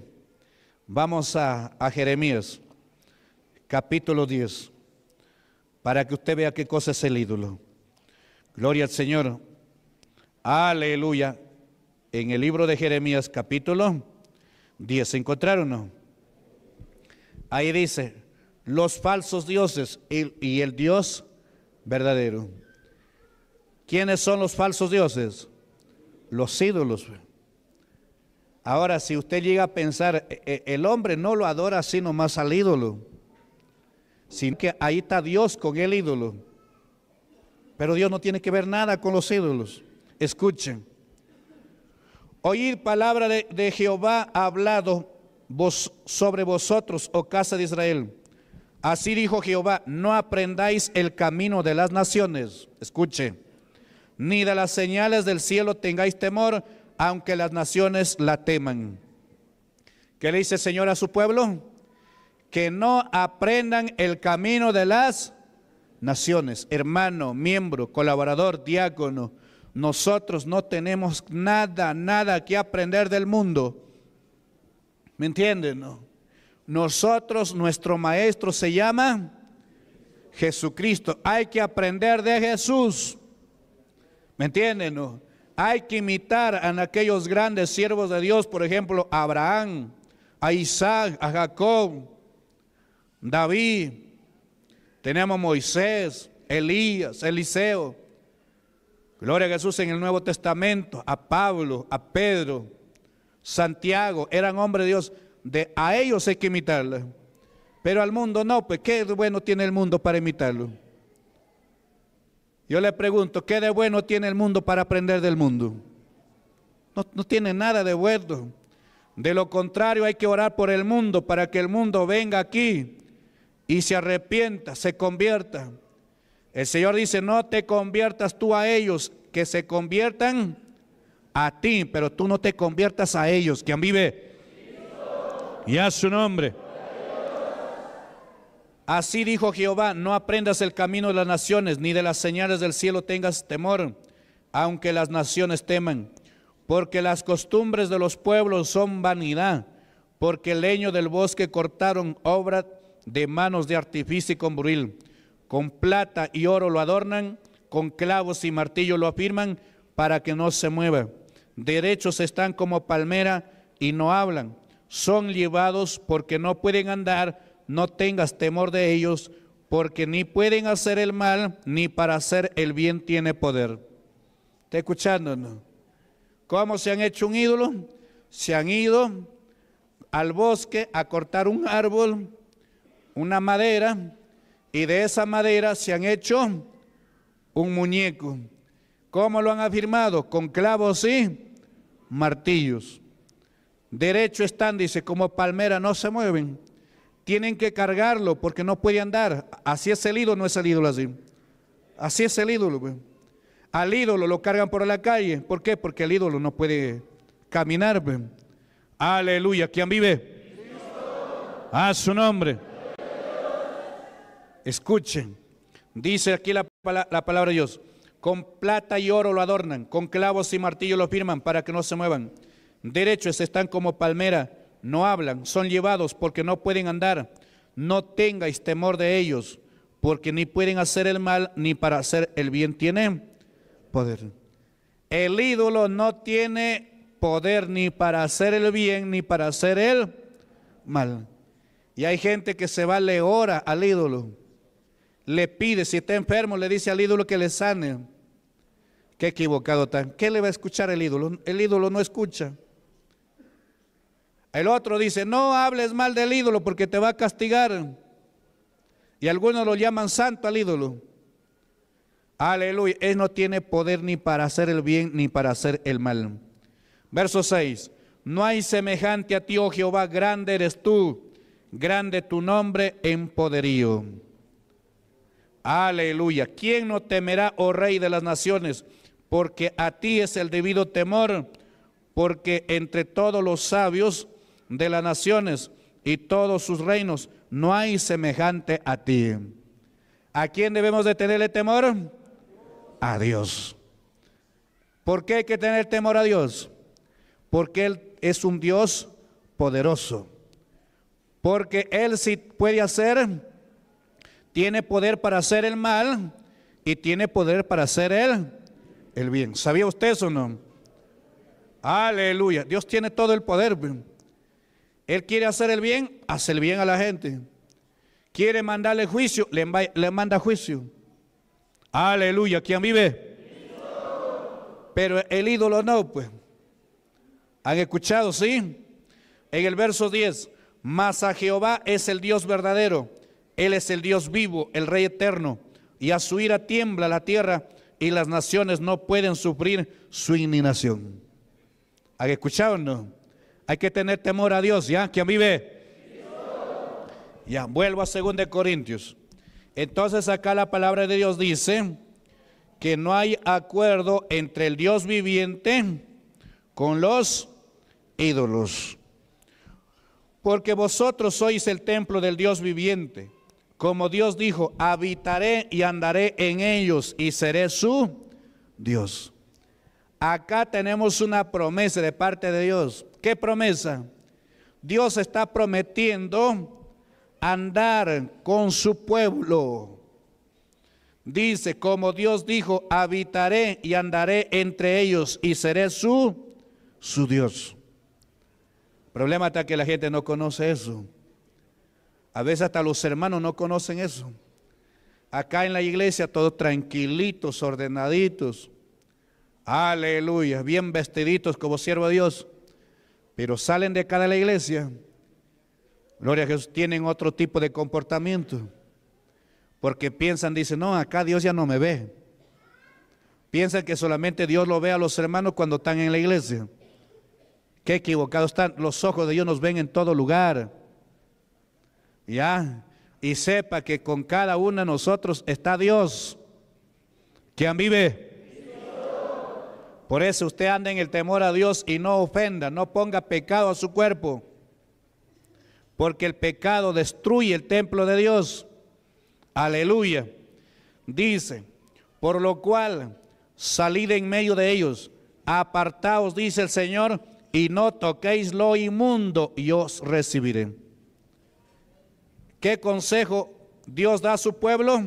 Vamos a, Jeremías, capítulo 10, para que usted vea qué cosa es el ídolo. Gloria al Señor. Aleluya. En el libro de Jeremías, capítulo 10, ¿se encontraron Ahí dice, los falsos dioses y el Dios verdadero. ¿Quiénes son los falsos dioses? Los ídolos. Ahora, si usted llega a pensar, e, e, el hombre no lo adora sino más al ídolo, sino que ahí está Dios con el ídolo. Pero Dios no tiene que ver nada con los ídolos. Escuchen. Oíd palabra de, Jehová hablado vos, sobre vosotros, oh casa de Israel. Así dijo Jehová, no aprendáis el camino de las naciones. Escuche ni de las señales del cielo tengáis temor, aunque las naciones la teman. ¿Qué le dice el Señor a su pueblo? Que no aprendan el camino de las naciones. Hermano, miembro, colaborador, diácono, nosotros no tenemos nada, nada que aprender del mundo. ¿Me entienden? Nosotros, nuestro maestro se llama Jesucristo. Hay que aprender de Jesús. ¿Me entienden? Hay que imitar a aquellos grandes siervos de Dios, por ejemplo, a Abraham, a Isaac, a Jacob, David, tenemos Moisés, Elías, Eliseo. Gloria a Jesús en el Nuevo Testamento, a Pablo, a Pedro, Santiago, eran hombres de Dios. De, a ellos hay que imitarle. Pero al mundo no, pues qué bueno tiene el mundo para imitarlo. Yo le pregunto, ¿qué de bueno tiene el mundo para aprender del mundo? No, tiene nada de bueno. De lo contrario, hay que orar por el mundo para que el mundo venga aquí y se arrepienta, se convierta. El Señor dice, no te conviertas tú a ellos, que se conviertan a ti, pero tú no te conviertas a ellos, quien vive. Y a su nombre. Así dijo Jehová, no aprendas el camino de las naciones, ni de las señales del cielo tengas temor, aunque las naciones teman, porque las costumbres de los pueblos son vanidad, porque el leño del bosque cortaron obra de manos de artífice con buril, con plata y oro lo adornan, con clavos y martillo lo afirman, para que no se mueva. Derechos están como palmera y no hablan, son llevados porque no pueden andar, no tengas temor de ellos, porque ni pueden hacer el mal, ni para hacer el bien tiene poder. ¿Está escuchando? ¿Cómo se han hecho un ídolo? Se han ido al bosque a cortar un árbol, una madera, y de esa madera se han hecho un muñeco. ¿Cómo lo han afirmado? Con clavos y martillos. Derecho están, dice, como palmera no se mueven tienen que cargarlo porque no puede andar. Así es el ídolo, no es el ídolo así. Así es el ídolo. Al ídolo lo cargan por la calle. ¿Por qué? Porque el ídolo no puede caminar. Aleluya. ¿Quién vive? A su nombre. Escuchen. Dice aquí la, la palabra de Dios. Con plata y oro lo adornan, con clavos y martillos lo firman para que no se muevan. Derechos están como palmera no hablan, son llevados porque no pueden andar. No tengáis temor de ellos, porque ni pueden hacer el mal, ni para hacer el bien tienen poder. El ídolo no tiene poder ni para hacer el bien, ni para hacer el mal. Y hay gente que se va, le ora al ídolo, le pide, si está enfermo, le dice al ídolo que le sane. Qué equivocado tan. ¿Qué le va a escuchar el ídolo? El ídolo no escucha. El otro dice, no hables mal del ídolo porque te va a castigar. Y algunos lo llaman santo al ídolo. Aleluya. Él no tiene poder ni para hacer el bien ni para hacer el mal. Verso 6. No hay semejante a ti, oh Jehová, grande eres tú, grande tu nombre en poderío. Aleluya. ¿Quién no temerá, oh Rey de las Naciones? Porque a ti es el debido temor, porque entre todos los sabios de las naciones y todos sus reinos, no hay semejante a ti. ¿A quién debemos de tenerle temor? A Dios. ¿Por qué hay que tener temor a Dios? Porque Él es un Dios poderoso. Porque Él sí puede hacer, tiene poder para hacer el mal y tiene poder para hacer el, el bien. ¿Sabía usted eso o no? Aleluya. Dios tiene todo el poder. Él quiere hacer el bien, hace el bien a la gente. Quiere mandarle juicio, le, manda juicio. Aleluya, ¿quién vive? Pero el ídolo no, pues. ¿Han escuchado? Sí. En el verso 10, mas a Jehová es el Dios verdadero, Él es el Dios vivo, el Rey eterno, y a su ira tiembla la tierra, y las naciones no pueden sufrir su indignación. ¿Han escuchado no? Hay que tener temor a Dios, ¿ya? ¿Quién vive? Ya, vuelvo a 2 Corintios. Entonces acá la palabra de Dios dice que no hay acuerdo entre el Dios viviente con los ídolos. Porque vosotros sois el templo del Dios viviente. Como Dios dijo, habitaré y andaré en ellos y seré su Dios. Acá tenemos una promesa de parte de Dios. ¿Qué promesa? Dios está prometiendo andar con su pueblo. Dice, como Dios dijo, habitaré y andaré entre ellos y seré su, su Dios. El problema está que la gente no conoce eso. A veces hasta los hermanos no conocen eso. Acá en la iglesia todos tranquilitos, ordenaditos Aleluya, bien vestiditos como siervo de Dios, pero salen de acá de la iglesia. Gloria a Jesús, tienen otro tipo de comportamiento. Porque piensan, dicen, no, acá Dios ya no me ve. Piensan que solamente Dios lo ve a los hermanos cuando están en la iglesia. Qué equivocados están. Los ojos de Dios nos ven en todo lugar. Ya. Y sepa que con cada uno de nosotros está Dios. quien vive? Por eso usted anda en el temor a Dios y no ofenda, no ponga pecado a su cuerpo. Porque el pecado destruye el templo de Dios. Aleluya. Dice, por lo cual salid en medio de ellos, apartaos, dice el Señor, y no toquéis lo inmundo y os recibiré. ¿Qué consejo Dios da a su pueblo?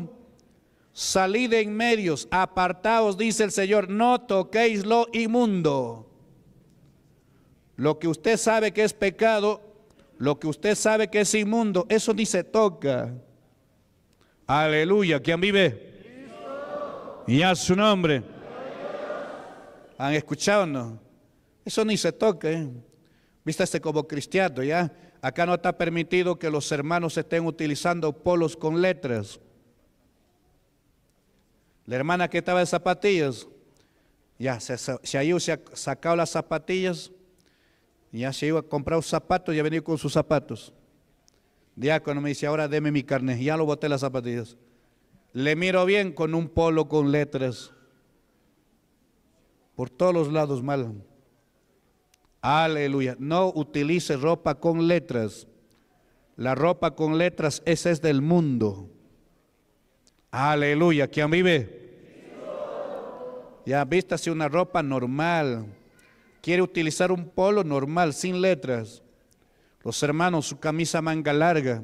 Salid en medios, apartaos, dice el Señor, no toquéis lo inmundo. Lo que usted sabe que es pecado, lo que usted sabe que es inmundo, eso ni se toca. Aleluya, ¿quién vive? Y a su nombre. ¿Han escuchado no? Eso ni se toca. ¿eh? Vístase como cristiano, ¿ya? Acá no está permitido que los hermanos estén utilizando polos con letras la hermana que estaba de zapatillas, ya se, se ha sacado las zapatillas, ya se iba a comprar los zapatos, ya venía con sus zapatos. Diácono me dice, ahora deme mi carne ya lo boté las zapatillas. Le miro bien con un polo con letras. Por todos los lados mal. Aleluya. No utilice ropa con letras. La ropa con letras, esa es del mundo. Aleluya. ¿Quién vive? Ya vístase una ropa normal. Quiere utilizar un polo normal, sin letras. Los hermanos, su camisa manga larga,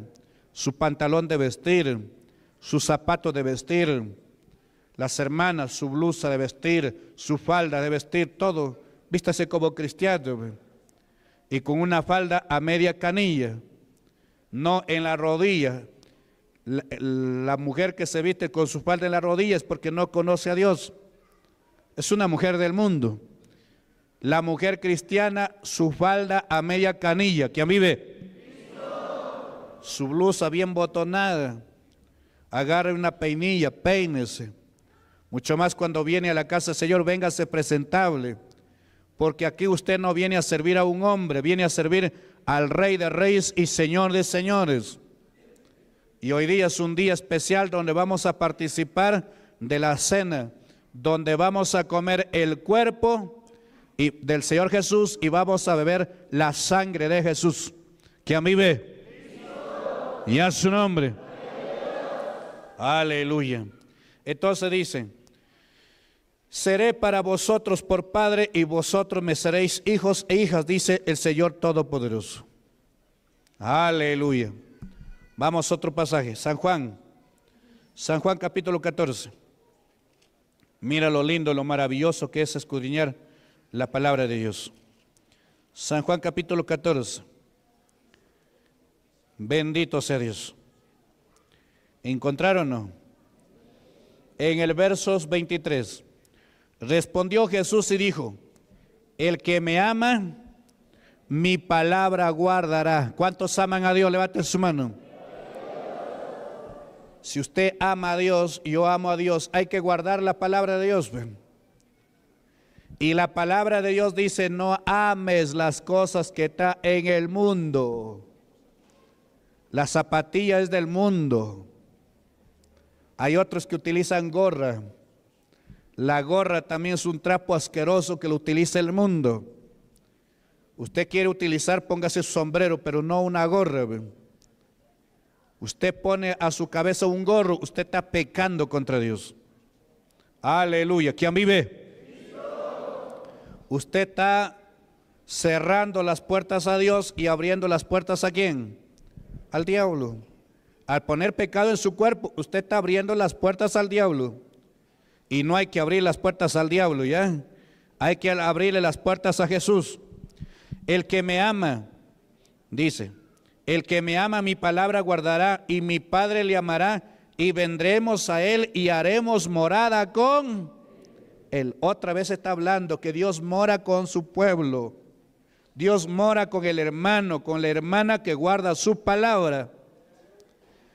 su pantalón de vestir, su zapato de vestir. Las hermanas, su blusa de vestir, su falda de vestir, todo. Vístase como cristiano. Y con una falda a media canilla, no en la rodilla. La, mujer que se viste con su falda en la rodilla es porque no conoce a Dios es una mujer del mundo. La mujer cristiana, su falda a media canilla. que a mí ve, Su blusa bien botonada. Agarre una peinilla, peínese. Mucho más cuando viene a la casa, Señor, véngase presentable. Porque aquí usted no viene a servir a un hombre, viene a servir al Rey de Reyes y Señor de Señores. Y hoy día es un día especial donde vamos a participar de la cena donde vamos a comer el cuerpo y, del Señor Jesús y vamos a beber la sangre de Jesús, que a mí ve. Y a su nombre. Aleluya. Entonces dice, seré para vosotros por Padre y vosotros me seréis hijos e hijas, dice el Señor Todopoderoso. Aleluya. Vamos a otro pasaje. San Juan. San Juan capítulo 14. Mira lo lindo, lo maravilloso que es escudriñar la palabra de Dios. San Juan capítulo 14. Bendito sea Dios. ¿Encontraron no? En el verso 23. Respondió Jesús y dijo, el que me ama, mi palabra guardará. ¿Cuántos aman a Dios? Levanten su mano. Si usted ama a Dios, yo amo a Dios, hay que guardar la palabra de Dios. Y la palabra de Dios dice, no ames las cosas que está en el mundo. La zapatilla es del mundo. Hay otros que utilizan gorra. La gorra también es un trapo asqueroso que lo utiliza el mundo. Usted quiere utilizar, póngase sombrero, pero no una gorra usted pone a su cabeza un gorro, usted está pecando contra Dios. Aleluya. ¿Quién vive? Usted está cerrando las puertas a Dios y abriendo las puertas a quién? Al diablo. Al poner pecado en su cuerpo, usted está abriendo las puertas al diablo. Y no hay que abrir las puertas al diablo, ¿ya? Hay que abrirle las puertas a Jesús. El que me ama, dice, el que me ama mi palabra guardará y mi Padre le amará y vendremos a él y haremos morada con él. Otra vez está hablando que Dios mora con su pueblo. Dios mora con el hermano, con la hermana que guarda su palabra.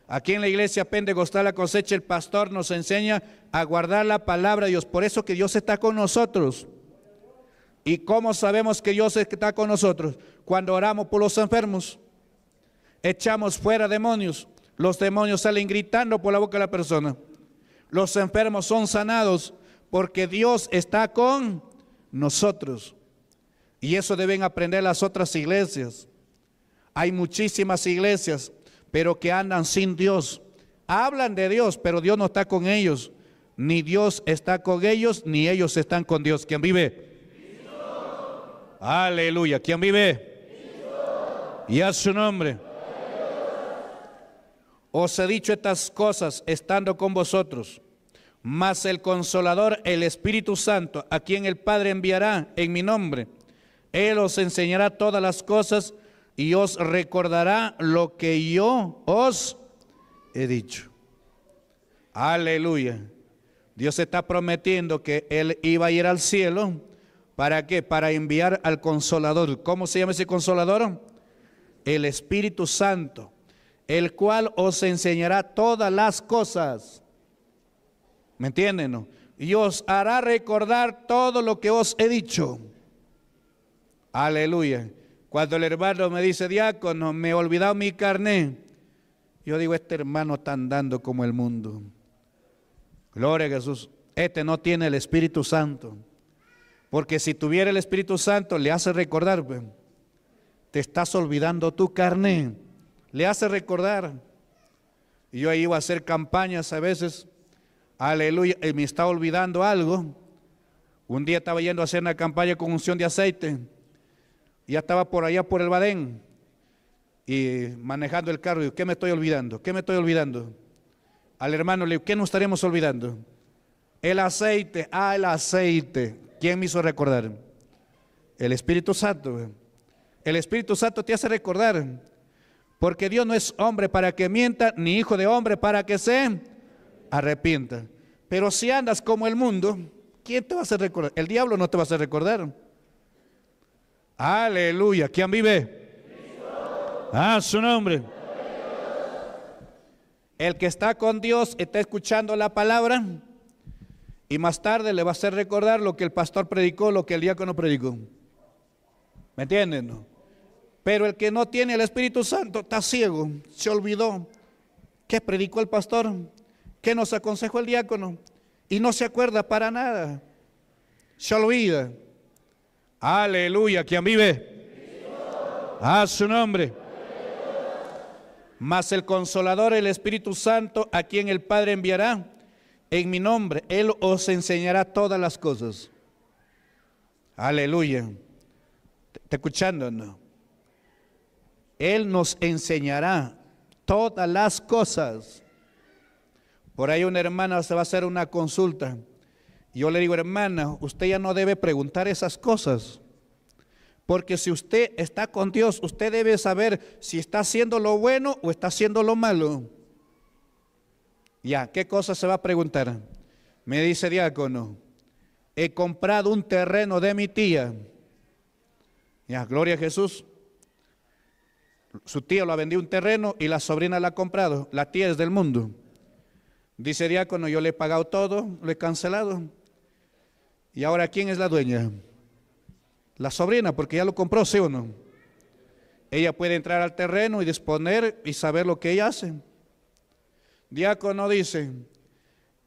Aquí en la iglesia pentecostal la cosecha el pastor nos enseña a guardar la palabra de Dios. Por eso que Dios está con nosotros. ¿Y cómo sabemos que Dios está con nosotros? Cuando oramos por los enfermos echamos fuera demonios, los demonios salen gritando por la boca de la persona. Los enfermos son sanados porque Dios está con nosotros. Y eso deben aprender las otras iglesias. Hay muchísimas iglesias, pero que andan sin Dios. Hablan de Dios, pero Dios no está con ellos. Ni Dios está con ellos, ni ellos están con Dios. ¿Quién vive? Aleluya. ¿Quién vive? Y a su nombre. Os he dicho estas cosas estando con vosotros, mas el consolador, el Espíritu Santo, a quien el Padre enviará en mi nombre, Él os enseñará todas las cosas y os recordará lo que yo os he dicho. Aleluya. Dios está prometiendo que Él iba a ir al cielo. ¿Para qué? Para enviar al consolador. ¿Cómo se llama ese consolador? El Espíritu Santo el cual os enseñará todas las cosas. ¿Me entienden? Y os hará recordar todo lo que os he dicho. Aleluya. Cuando el hermano me dice, diácono, me he olvidado mi carné. Yo digo, este hermano está andando como el mundo. Gloria a Jesús. Este no tiene el Espíritu Santo. Porque si tuviera el Espíritu Santo, le hace recordar, pues, te estás olvidando tu carne le hace recordar. yo ahí iba a hacer campañas a veces, aleluya, y me estaba olvidando algo. Un día estaba yendo a hacer una campaña con unción de aceite, y ya estaba por allá por el Badén, y manejando el carro, ¿qué me estoy olvidando? ¿Qué me estoy olvidando? Al hermano le digo, ¿qué nos estaremos olvidando? El aceite, ah, el aceite. ¿Quién me hizo recordar? El Espíritu Santo. El Espíritu Santo te hace recordar. Porque Dios no es hombre para que mienta, ni hijo de hombre para que se arrepienta. Pero si andas como el mundo, ¿quién te va a hacer recordar? El diablo no te va a hacer recordar. Aleluya. ¿Quién vive? Ah, su nombre. El que está con Dios está escuchando la palabra y más tarde le va a hacer recordar lo que el pastor predicó, lo que el diácono predicó. ¿Me entienden? Pero el que no tiene el Espíritu Santo está ciego, se olvidó. ¿Qué predicó el pastor? ¿Qué nos aconsejó el diácono? Y no se acuerda para nada. Se olvida. Aleluya. ¿Quién vive? A su nombre. Mas el consolador, el Espíritu Santo, a quien el Padre enviará en mi nombre, Él os enseñará todas las cosas. Aleluya. ¿Está escuchando no? Él nos enseñará todas las cosas. Por ahí una hermana se va a hacer una consulta. Yo le digo, hermana, usted ya no debe preguntar esas cosas. Porque si usted está con Dios, usted debe saber si está haciendo lo bueno o está haciendo lo malo. Ya, ¿qué cosa se va a preguntar? Me dice diácono, he comprado un terreno de mi tía. Ya, gloria a Jesús. Su tía lo ha vendido un terreno y la sobrina la ha comprado. La tía es del mundo. Dice diácono, yo le he pagado todo, lo he cancelado. ¿Y ahora quién es la dueña? La sobrina, porque ya lo compró, sí o no. Ella puede entrar al terreno y disponer y saber lo que ella hace. Diácono dice,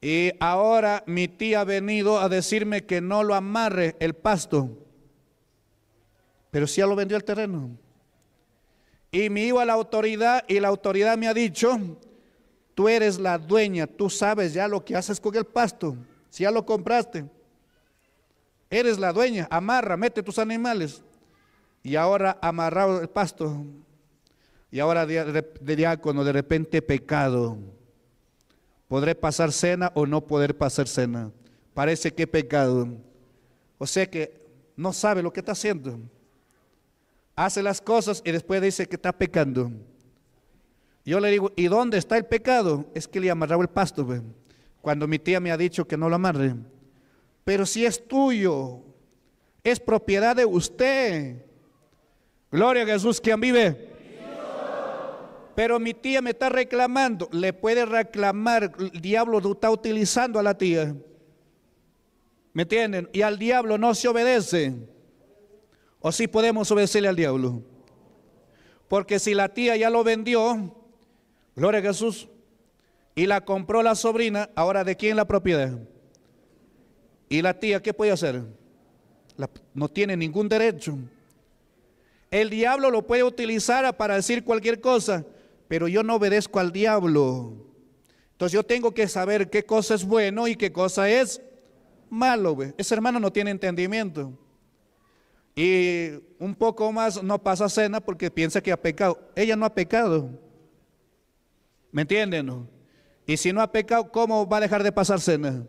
y ahora mi tía ha venido a decirme que no lo amarre el pasto, pero si ya lo vendió el terreno y me iba a la autoridad y la autoridad me ha dicho, tú eres la dueña, tú sabes ya lo que haces con el pasto, si ya lo compraste. Eres la dueña, amarra, mete tus animales. Y ahora amarrado el pasto. Y ahora de, cuando diácono, de repente pecado. ¿Podré pasar cena o no poder pasar cena? Parece que pecado. O sea que no sabe lo que está haciendo hace las cosas y después dice que está pecando. Yo le digo, ¿y dónde está el pecado? Es que le amarraba el pasto, cuando mi tía me ha dicho que no lo amarre. Pero si es tuyo, es propiedad de usted. Gloria a Jesús, quien vive? Pero mi tía me está reclamando. Le puede reclamar, el diablo está utilizando a la tía. ¿Me entienden? Y al diablo no se obedece. O si podemos obedecerle al diablo. Porque si la tía ya lo vendió, gloria a Jesús, y la compró la sobrina, ahora de quién la propiedad? Y la tía, ¿qué puede hacer? no tiene ningún derecho. El diablo lo puede utilizar para decir cualquier cosa, pero yo no obedezco al diablo. Entonces yo tengo que saber qué cosa es bueno y qué cosa es malo. Ese hermano no tiene entendimiento. Y un poco más no pasa cena porque piensa que ha pecado. Ella no ha pecado. ¿Me entienden? Y si no ha pecado, ¿cómo va a dejar de pasar cena?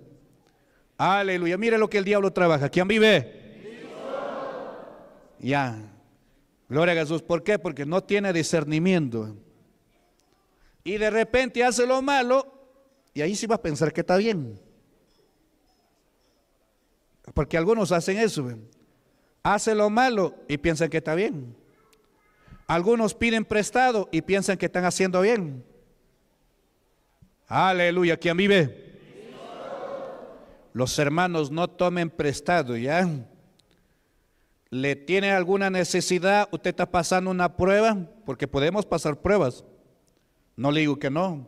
Aleluya. Mire lo que el diablo trabaja. ¿Quién vive? Ya. Gloria a Jesús. ¿Por qué? Porque no tiene discernimiento. Y de repente hace lo malo y ahí sí va a pensar que está bien. Porque algunos hacen eso. ¿ven? hace lo malo y piensan que está bien. Algunos piden prestado y piensan que están haciendo bien. Aleluya, ¿quién vive? Los hermanos no tomen prestado, ¿ya? ¿Le tiene alguna necesidad? ¿Usted está pasando una prueba? Porque podemos pasar pruebas. No le digo que no.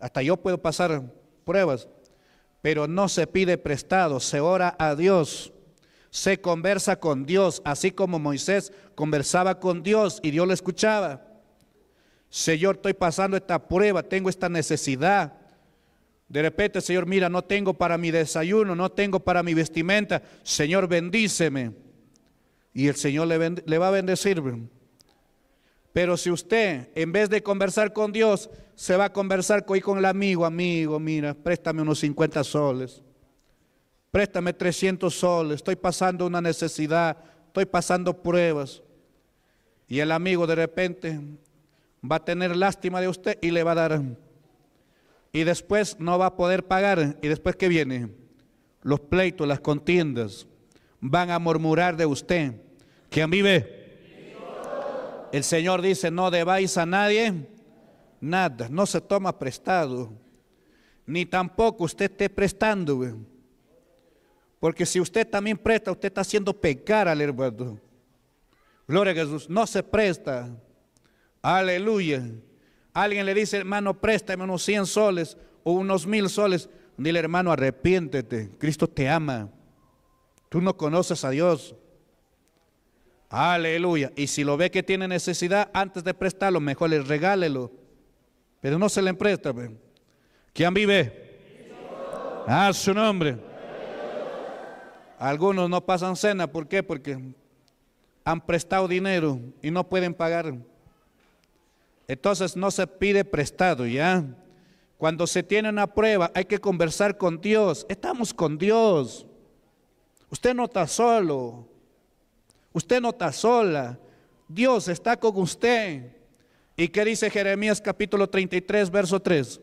Hasta yo puedo pasar pruebas. Pero no se pide prestado, se ora a Dios se conversa con Dios, así como Moisés conversaba con Dios y Dios lo escuchaba. Señor, estoy pasando esta prueba, tengo esta necesidad. De repente, Señor, mira, no tengo para mi desayuno, no tengo para mi vestimenta. Señor, bendíceme. Y el Señor le, va a bendecir. Pero si usted, en vez de conversar con Dios, se va a conversar con, con el amigo, amigo, mira, préstame unos 50 soles préstame 300 soles, estoy pasando una necesidad, estoy pasando pruebas. Y el amigo de repente va a tener lástima de usted y le va a dar. Y después no va a poder pagar. ¿Y después qué viene? Los pleitos, las contiendas. Van a murmurar de usted. ¿Quién vive? El Señor dice, no debáis a nadie nada. No se toma prestado. Ni tampoco usted esté prestando. Porque si usted también presta, usted está haciendo pecar al hermano. Gloria a Jesús, no se presta. Aleluya. Alguien le dice, hermano, préstame unos 100 soles o unos mil soles. Dile, hermano, arrepiéntete. Cristo te ama. Tú no conoces a Dios. Aleluya. Y si lo ve que tiene necesidad, antes de prestarlo, mejor le regálelo. Pero no se le presta. Pues. ¿Quién vive? A su nombre. Algunos no pasan cena, ¿por qué? Porque han prestado dinero y no pueden pagar. Entonces no se pide prestado, ¿ya? Cuando se tiene una prueba hay que conversar con Dios. Estamos con Dios. Usted no está solo. Usted no está sola. Dios está con usted. ¿Y qué dice Jeremías capítulo 33, verso 3?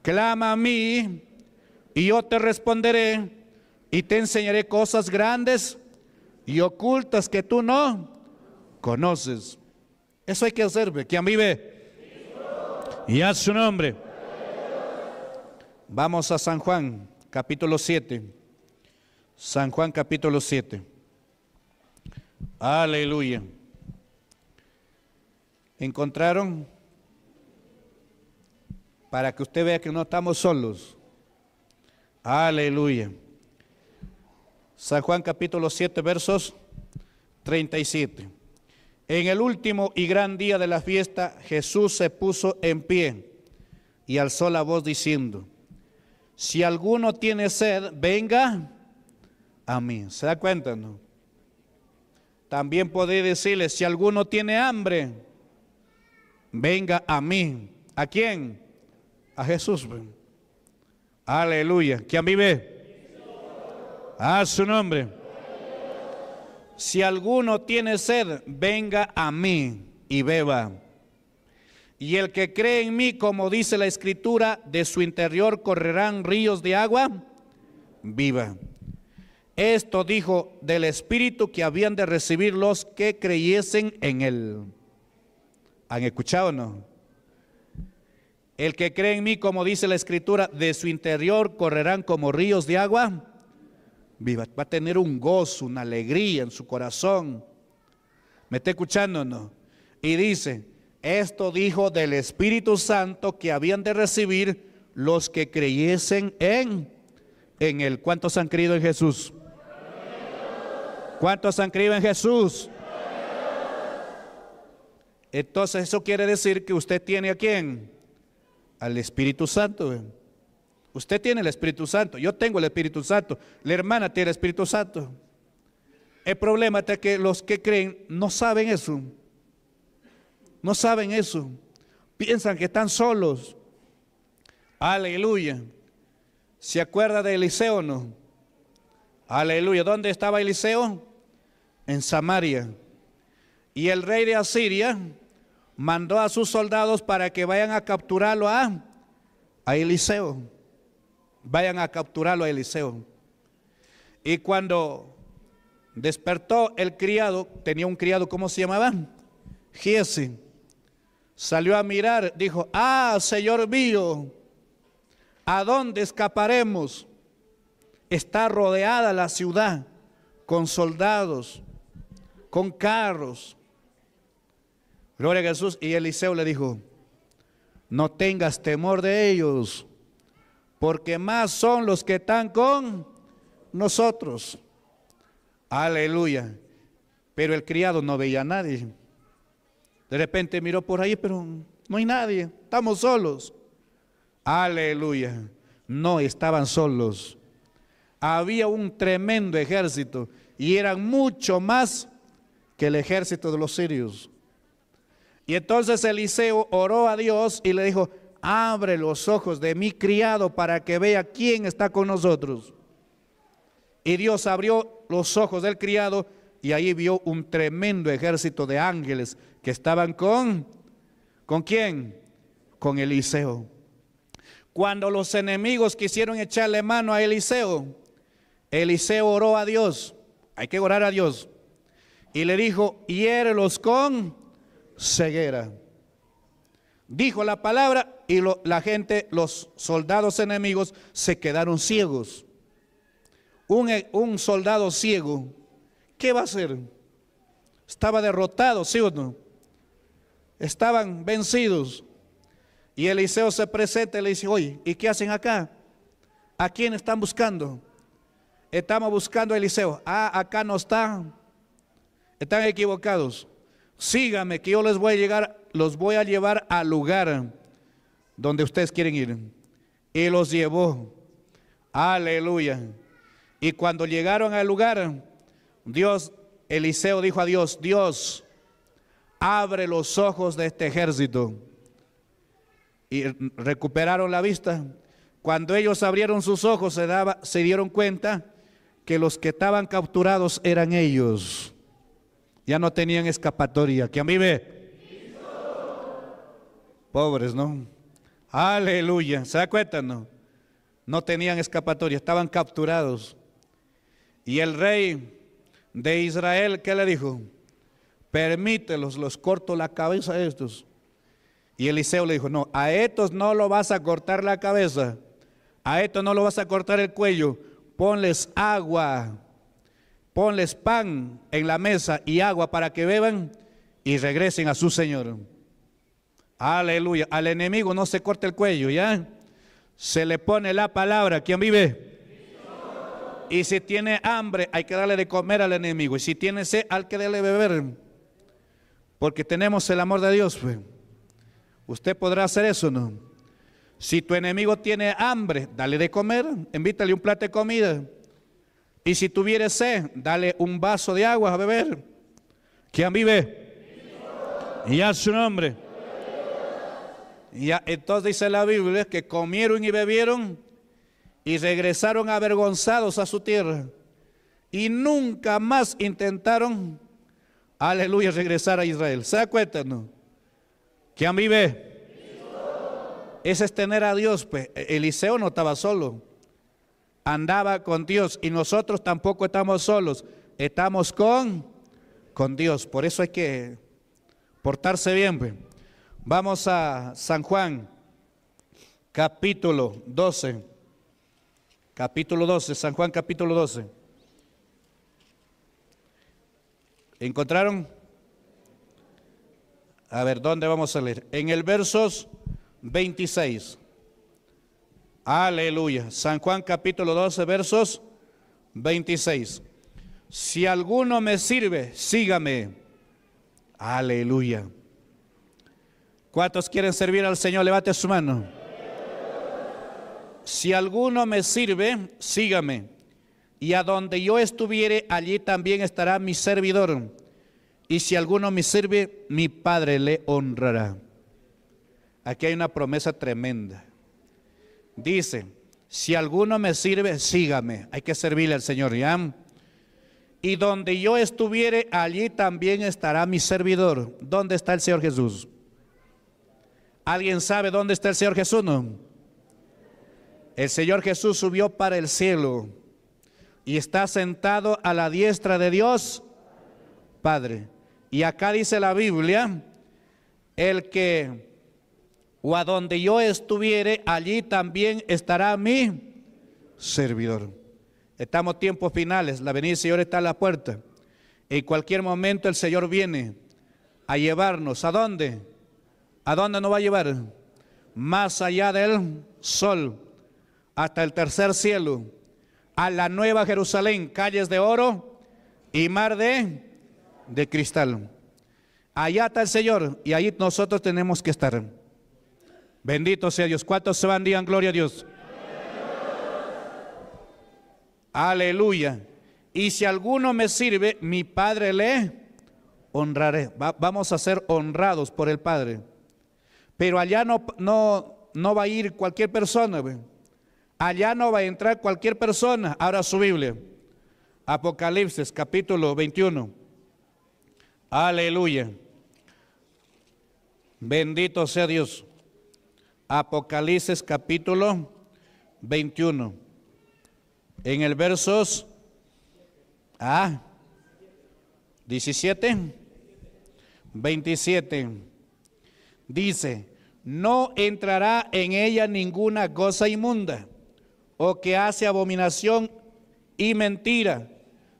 Clama a mí y yo te responderé y te enseñaré cosas grandes y ocultas que tú no conoces. Eso hay que hacer, quien vive y haz su nombre. Vamos a San Juan, capítulo 7. San Juan, capítulo 7. Aleluya. ¿Encontraron? Para que usted vea que no estamos solos. Aleluya. San Juan capítulo 7, versos 37. En el último y gran día de la fiesta, Jesús se puso en pie y alzó la voz diciendo, si alguno tiene sed, venga a mí. ¿Se da cuenta? No? También podéis decirle, si alguno tiene hambre, venga a mí. ¿A quién? A Jesús. Pues. Aleluya. ¿Quién vive? A su nombre. Si alguno tiene sed, venga a mí y beba. Y el que cree en mí, como dice la escritura, de su interior correrán ríos de agua viva. Esto dijo del Espíritu que habían de recibir los que creyesen en él. ¿Han escuchado o no? El que cree en mí, como dice la escritura, de su interior correrán como ríos de agua viva, va a tener un gozo, una alegría en su corazón. ¿Me está escuchando o no? Y dice, esto dijo del Espíritu Santo que habían de recibir los que creyesen en, en el ¿Cuántos han creído en Jesús? ¿Cuántos han creído en Jesús? Entonces eso quiere decir que usted tiene a quién? Al Espíritu Santo. Usted tiene el Espíritu Santo, yo tengo el Espíritu Santo, la hermana tiene el Espíritu Santo. El problema es que los que creen no saben eso. No saben eso. Piensan que están solos. Aleluya. ¿Se acuerda de Eliseo no? Aleluya. ¿Dónde estaba Eliseo? En Samaria. Y el rey de Asiria mandó a sus soldados para que vayan a capturarlo a Eliseo vayan a capturarlo a Eliseo. Y cuando despertó el criado, tenía un criado, ¿cómo se llamaba? Giese, Salió a mirar, dijo, ah, Señor mío, ¿a dónde escaparemos? Está rodeada la ciudad con soldados, con carros. Gloria a Jesús. Y Eliseo le dijo, no tengas temor de ellos porque más son los que están con nosotros. Aleluya. Pero el criado no veía a nadie. De repente miró por ahí, pero no hay nadie, estamos solos. Aleluya. No estaban solos. Había un tremendo ejército y eran mucho más que el ejército de los sirios. Y entonces Eliseo oró a Dios y le dijo, abre los ojos de mi criado para que vea quién está con nosotros. Y Dios abrió los ojos del criado y ahí vio un tremendo ejército de ángeles que estaban con, ¿con quién? Con Eliseo. Cuando los enemigos quisieron echarle mano a Eliseo, Eliseo oró a Dios, hay que orar a Dios, y le dijo, hiérelos con ceguera dijo la palabra y la gente, los soldados enemigos, se quedaron ciegos. Eh, un, soldado ciego, ¿qué va a hacer? Estaba derrotado, ¿sí o no? Estaban vencidos. Y Eliseo se presenta y le dice, oye, ¿y qué hacen acá? ¿A quién están buscando? Estamos buscando a Eliseo. Ah, acá no está. Están equivocados. Sígame que yo les voy a llegar los voy a llevar al lugar donde ustedes quieren ir. Y los llevó. Aleluya. Y cuando llegaron al lugar, Dios, Eliseo dijo a Dios, Dios, abre los ojos de este ejército. Y recuperaron la vista. Cuando ellos abrieron sus ojos, se, se dieron cuenta que los que estaban capturados eran ellos. Ya no tenían escapatoria. Que a mí me... Pobres, ¿no? Aleluya. ¿Se da cuenta, no? No tenían escapatoria, estaban capturados. Y el rey de Israel, ¿qué le dijo? Permítelos, los corto la cabeza a estos. Y Eliseo le dijo, no, a estos no lo vas a cortar la cabeza, a estos no lo vas a cortar el cuello, ponles agua, ponles pan en la mesa y agua para que beban y regresen a su Señor. Aleluya. Al enemigo no se corta el cuello, ¿ya? Se le pone la palabra. ¿Quién vive? Y si tiene hambre, hay que darle de comer al enemigo. Y si tiene sed, hay que darle beber. Porque tenemos el amor de Dios. Pues. Usted podrá hacer eso, ¿no? Si tu enemigo tiene hambre, dale de comer, invítale un plato de comida. Y si tuviera sed, dale un vaso de agua a beber. ¿Quién vive? Y a su nombre entonces dice la Biblia que comieron y bebieron y regresaron avergonzados a su tierra. Y nunca más intentaron, aleluya, regresar a Israel. ¿Se da cuenta, no? ¿Quién vive? Ese es tener a Dios, pues. e-, Eliseo no estaba solo. Andaba con Dios y nosotros tampoco estamos solos. Estamos con, con Dios. Por eso hay que portarse bien, pues. Vamos a San Juan, capítulo 12. Capítulo 12, San Juan capítulo 12. ¿Encontraron? A ver, ¿dónde vamos a leer? En el versos 26. Aleluya. San Juan capítulo 12, versos 26. Si alguno me sirve, sígame. Aleluya. ¿Cuántos quieren servir al Señor? Levante su mano. Si alguno me sirve, sígame. Y a donde yo estuviere, allí también estará mi servidor. Y si alguno me sirve, mi Padre le honrará. Aquí hay una promesa tremenda. Dice, si alguno me sirve, sígame. Hay que servirle al Señor, ¿ya? Y donde yo estuviere, allí también estará mi servidor. ¿Dónde está el Señor Jesús? ¿Alguien sabe dónde está el Señor Jesús? No. El Señor Jesús subió para el cielo y está sentado a la diestra de Dios Padre. Y acá dice la Biblia, el que o a donde yo estuviere, allí también estará mi servidor. Estamos tiempos finales, la venida del Señor está a la puerta. En cualquier momento el Señor viene a llevarnos. ¿A dónde? ¿A dónde nos va a llevar? Más allá del sol, hasta el tercer cielo, a la nueva Jerusalén, calles de oro y mar de, de cristal. Allá está el Señor y ahí nosotros tenemos que estar. Bendito sea Dios. ¿Cuántos se van? Digan gloria a Dios. Aleluya. Y si alguno me sirve, mi Padre le honraré. vamos a ser honrados por el Padre. Pero allá no, no, va a ir cualquier persona. Allá no va a entrar cualquier persona. Ahora su Biblia. Apocalipsis capítulo 21. Aleluya. Bendito sea Dios. Apocalipsis capítulo 21. En el versos ah, 17, 27. Dice, no entrará en ella ninguna cosa inmunda o que hace abominación y mentira,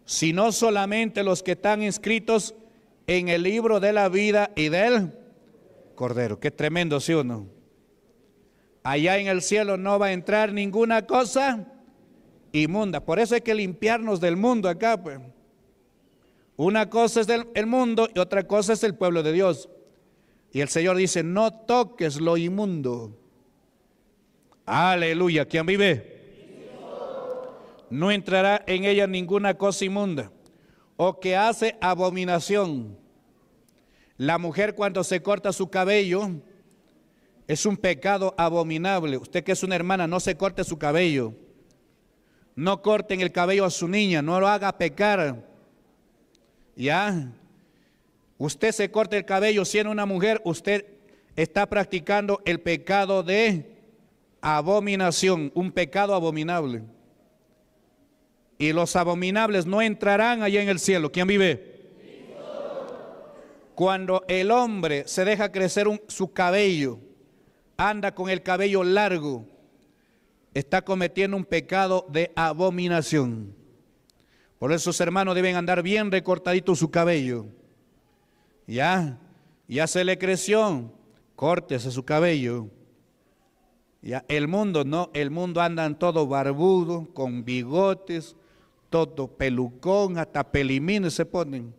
sino solamente los que están inscritos en el libro de la vida y del Cordero. Qué tremendo, si uno. Allá en el cielo no va a entrar ninguna cosa inmunda. Por eso hay que limpiarnos del mundo acá. Pues. Una cosa es el mundo y otra cosa es el pueblo de Dios. Y el Señor dice, no toques lo inmundo. Aleluya, ¿quién vive? No entrará en ella ninguna cosa inmunda o que hace abominación. La mujer cuando se corta su cabello es un pecado abominable. Usted que es una hermana, no se corte su cabello. No corten el cabello a su niña, no lo haga pecar. ¿Ya? usted se corta el cabello siendo una mujer, usted está practicando el pecado de abominación, un pecado abominable. Y los abominables no entrarán allá en el cielo. ¿Quién vive? Cuando el hombre se deja crecer su cabello, anda con el cabello largo, está cometiendo un pecado de abominación. Por eso, hermanos, deben andar bien recortadito su cabello ya, ya se le creció, córtese su cabello. Ya, el mundo no, el mundo anda todo barbudo, con bigotes, todo pelucón, hasta pelimines se ponen.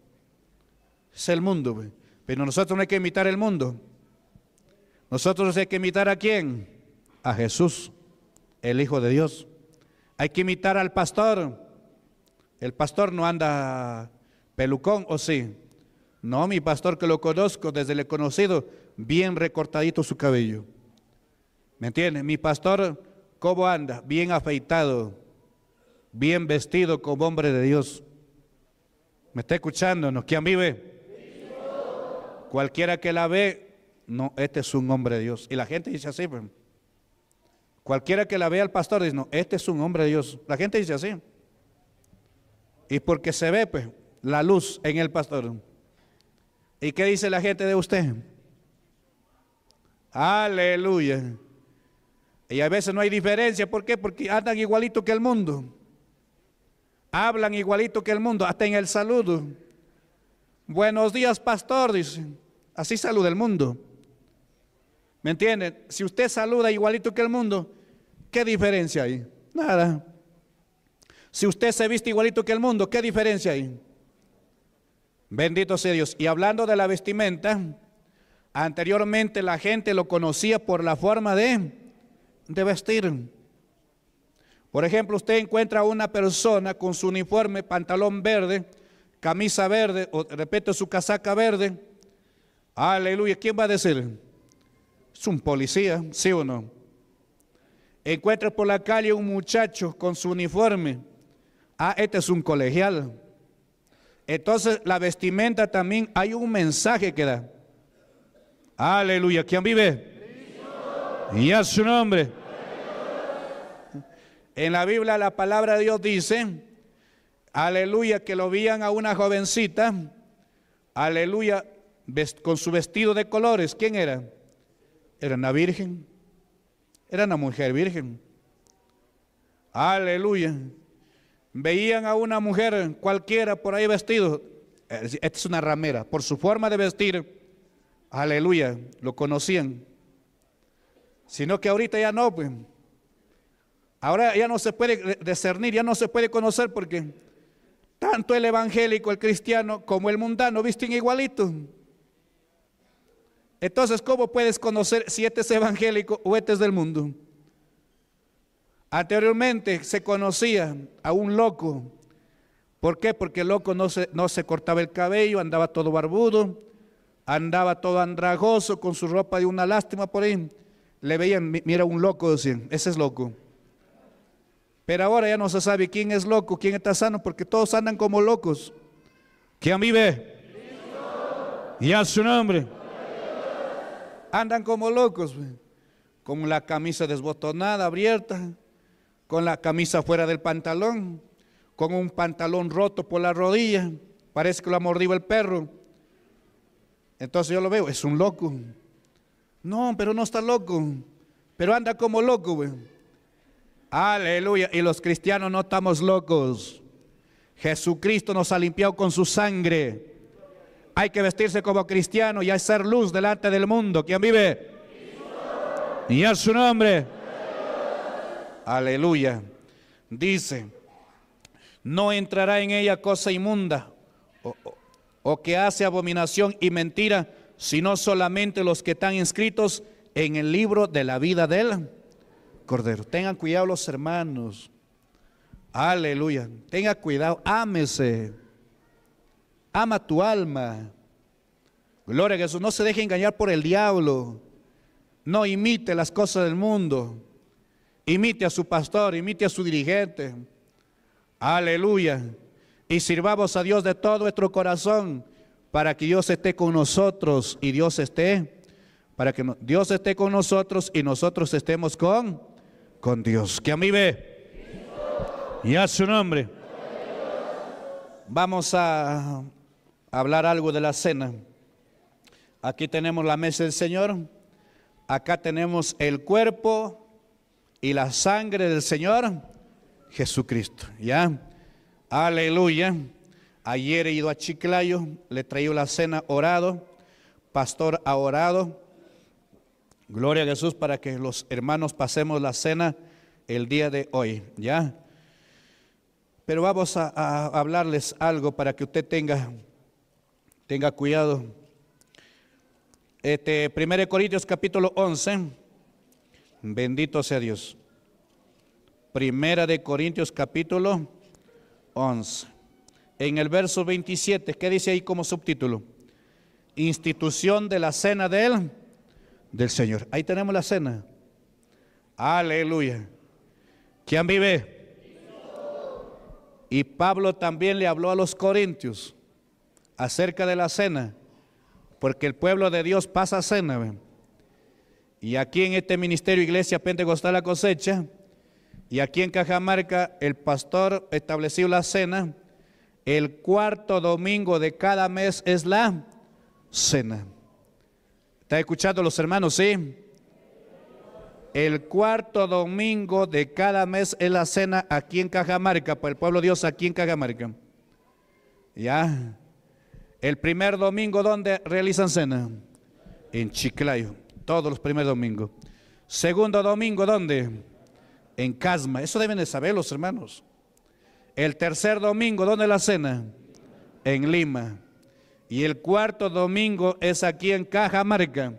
Es el mundo, pero nosotros no hay que imitar el mundo. Nosotros hay que imitar a quién? A Jesús, el Hijo de Dios. Hay que imitar al pastor. El pastor no anda pelucón, ¿o sí? No, mi pastor que lo conozco, desde el conocido, bien recortadito su cabello. ¿Me entiendes? Mi pastor, ¿cómo anda? Bien afeitado, bien vestido como hombre de Dios. ¿Me está escuchando? ¿No? ¿Quién vive? Cualquiera que la ve, no, este es un hombre de Dios. Y la gente dice así. Pues. Cualquiera que la vea al pastor dice, no, este es un hombre de Dios. La gente dice así. Y porque se ve, pues, la luz en el pastor. ¿Y qué dice la gente de usted? Aleluya. Y a veces no hay diferencia. ¿Por qué? Porque andan igualito que el mundo. Hablan igualito que el mundo, hasta en el saludo. Buenos días, pastor, dice. Así saluda el mundo. ¿Me entienden? Si usted saluda igualito que el mundo, ¿qué diferencia hay? Nada. Si usted se viste igualito que el mundo, ¿qué diferencia hay? Bendito sea Dios. Y hablando de la vestimenta, anteriormente la gente lo conocía por la forma de, de vestir. Por ejemplo, usted encuentra a una persona con su uniforme, pantalón verde, camisa verde, o repito, su casaca verde. Aleluya, ¿quién va a decir? Es un policía, ¿sí o no? Encuentra por la calle un muchacho con su uniforme. Ah, este es un colegial. Entonces la vestimenta también hay un mensaje que da. Aleluya. ¿Quién vive? Y a su nombre. En la Biblia la palabra de Dios dice, aleluya, que lo veían a una jovencita, aleluya, con su vestido de colores. ¿Quién era? Era una virgen. Era una mujer virgen. Aleluya veían a una mujer cualquiera por ahí vestido, esta es una ramera, por su forma de vestir, aleluya, lo conocían. Sino que ahorita ya no, pues. Ahora ya no se puede discernir, ya no se puede conocer porque tanto el evangélico, el cristiano como el mundano visten igualito. Entonces, ¿cómo puedes conocer si este es evangélico o este es del mundo? Anteriormente se conocía a un loco. ¿Por qué? Porque el loco no se, no se cortaba el cabello, andaba todo barbudo, andaba todo andragoso, con su ropa de una lástima por ahí. Le veían, mira, un loco, decían, ese es loco. Pero ahora ya no se sabe quién es loco, quién está sano, porque todos andan como locos. ¿Quién vive? Y a su nombre. Andan como locos, con la camisa desbotonada, abierta, con la camisa fuera del pantalón, con un pantalón roto por la rodilla, parece que lo ha mordido el perro. Entonces yo lo veo, es un loco. No, pero no está loco, pero anda como loco, güey. Aleluya, y los cristianos no estamos locos. Jesucristo nos ha limpiado con su sangre. Hay que vestirse como cristiano y hacer luz delante del mundo. ¿Quién vive? Y es su nombre. Aleluya. Dice, no entrará en ella cosa inmunda o, que hace abominación y mentira, sino solamente los que están inscritos en el libro de la vida del Cordero. Tengan cuidado los hermanos. Aleluya. Tenga cuidado, ámese. Ama tu alma. Gloria a Jesús. No se deje engañar por el diablo. No imite las cosas del mundo imite a su pastor, imite a su dirigente. Aleluya. Y sirvamos a Dios de todo nuestro corazón para que Dios esté con nosotros y Dios esté, para que Dios esté con nosotros y nosotros estemos con, con Dios. Que a mí ve. Y a su nombre. Vamos a hablar algo de la cena. Aquí tenemos la mesa del Señor. Acá tenemos el cuerpo y la sangre del Señor Jesucristo. ¿Ya? Aleluya. Ayer he ido a Chiclayo, le traí la cena orado, pastor ha orado. Gloria a Jesús para que los hermanos pasemos la cena el día de hoy. ¿Ya? Pero vamos a, hablarles algo para que usted tenga, tenga cuidado. Este, 1 Corintios capítulo 11 Bendito sea Dios. Primera de Corintios capítulo 11. En el verso 27, ¿qué dice ahí como subtítulo? Institución de la cena del, del Señor. Ahí tenemos la cena. Aleluya. ¿Quién vive? Y Pablo también le habló a los corintios acerca de la cena, porque el pueblo de Dios pasa cena. Y aquí en este ministerio Iglesia Pentecostal La Cosecha, y aquí en Cajamarca, el pastor estableció la cena. El cuarto domingo de cada mes es la cena. ¿Está escuchando los hermanos? Sí. El cuarto domingo de cada mes es la cena aquí en Cajamarca, para el pueblo de Dios aquí en Cajamarca. ¿Ya? El primer domingo, ¿dónde realizan cena? En Chiclayo. Todos los primeros domingos. Segundo domingo, ¿dónde? En Casma. Eso deben de saber los hermanos. El tercer domingo, ¿dónde la cena? En Lima. Y el cuarto domingo es aquí en Cajamarca.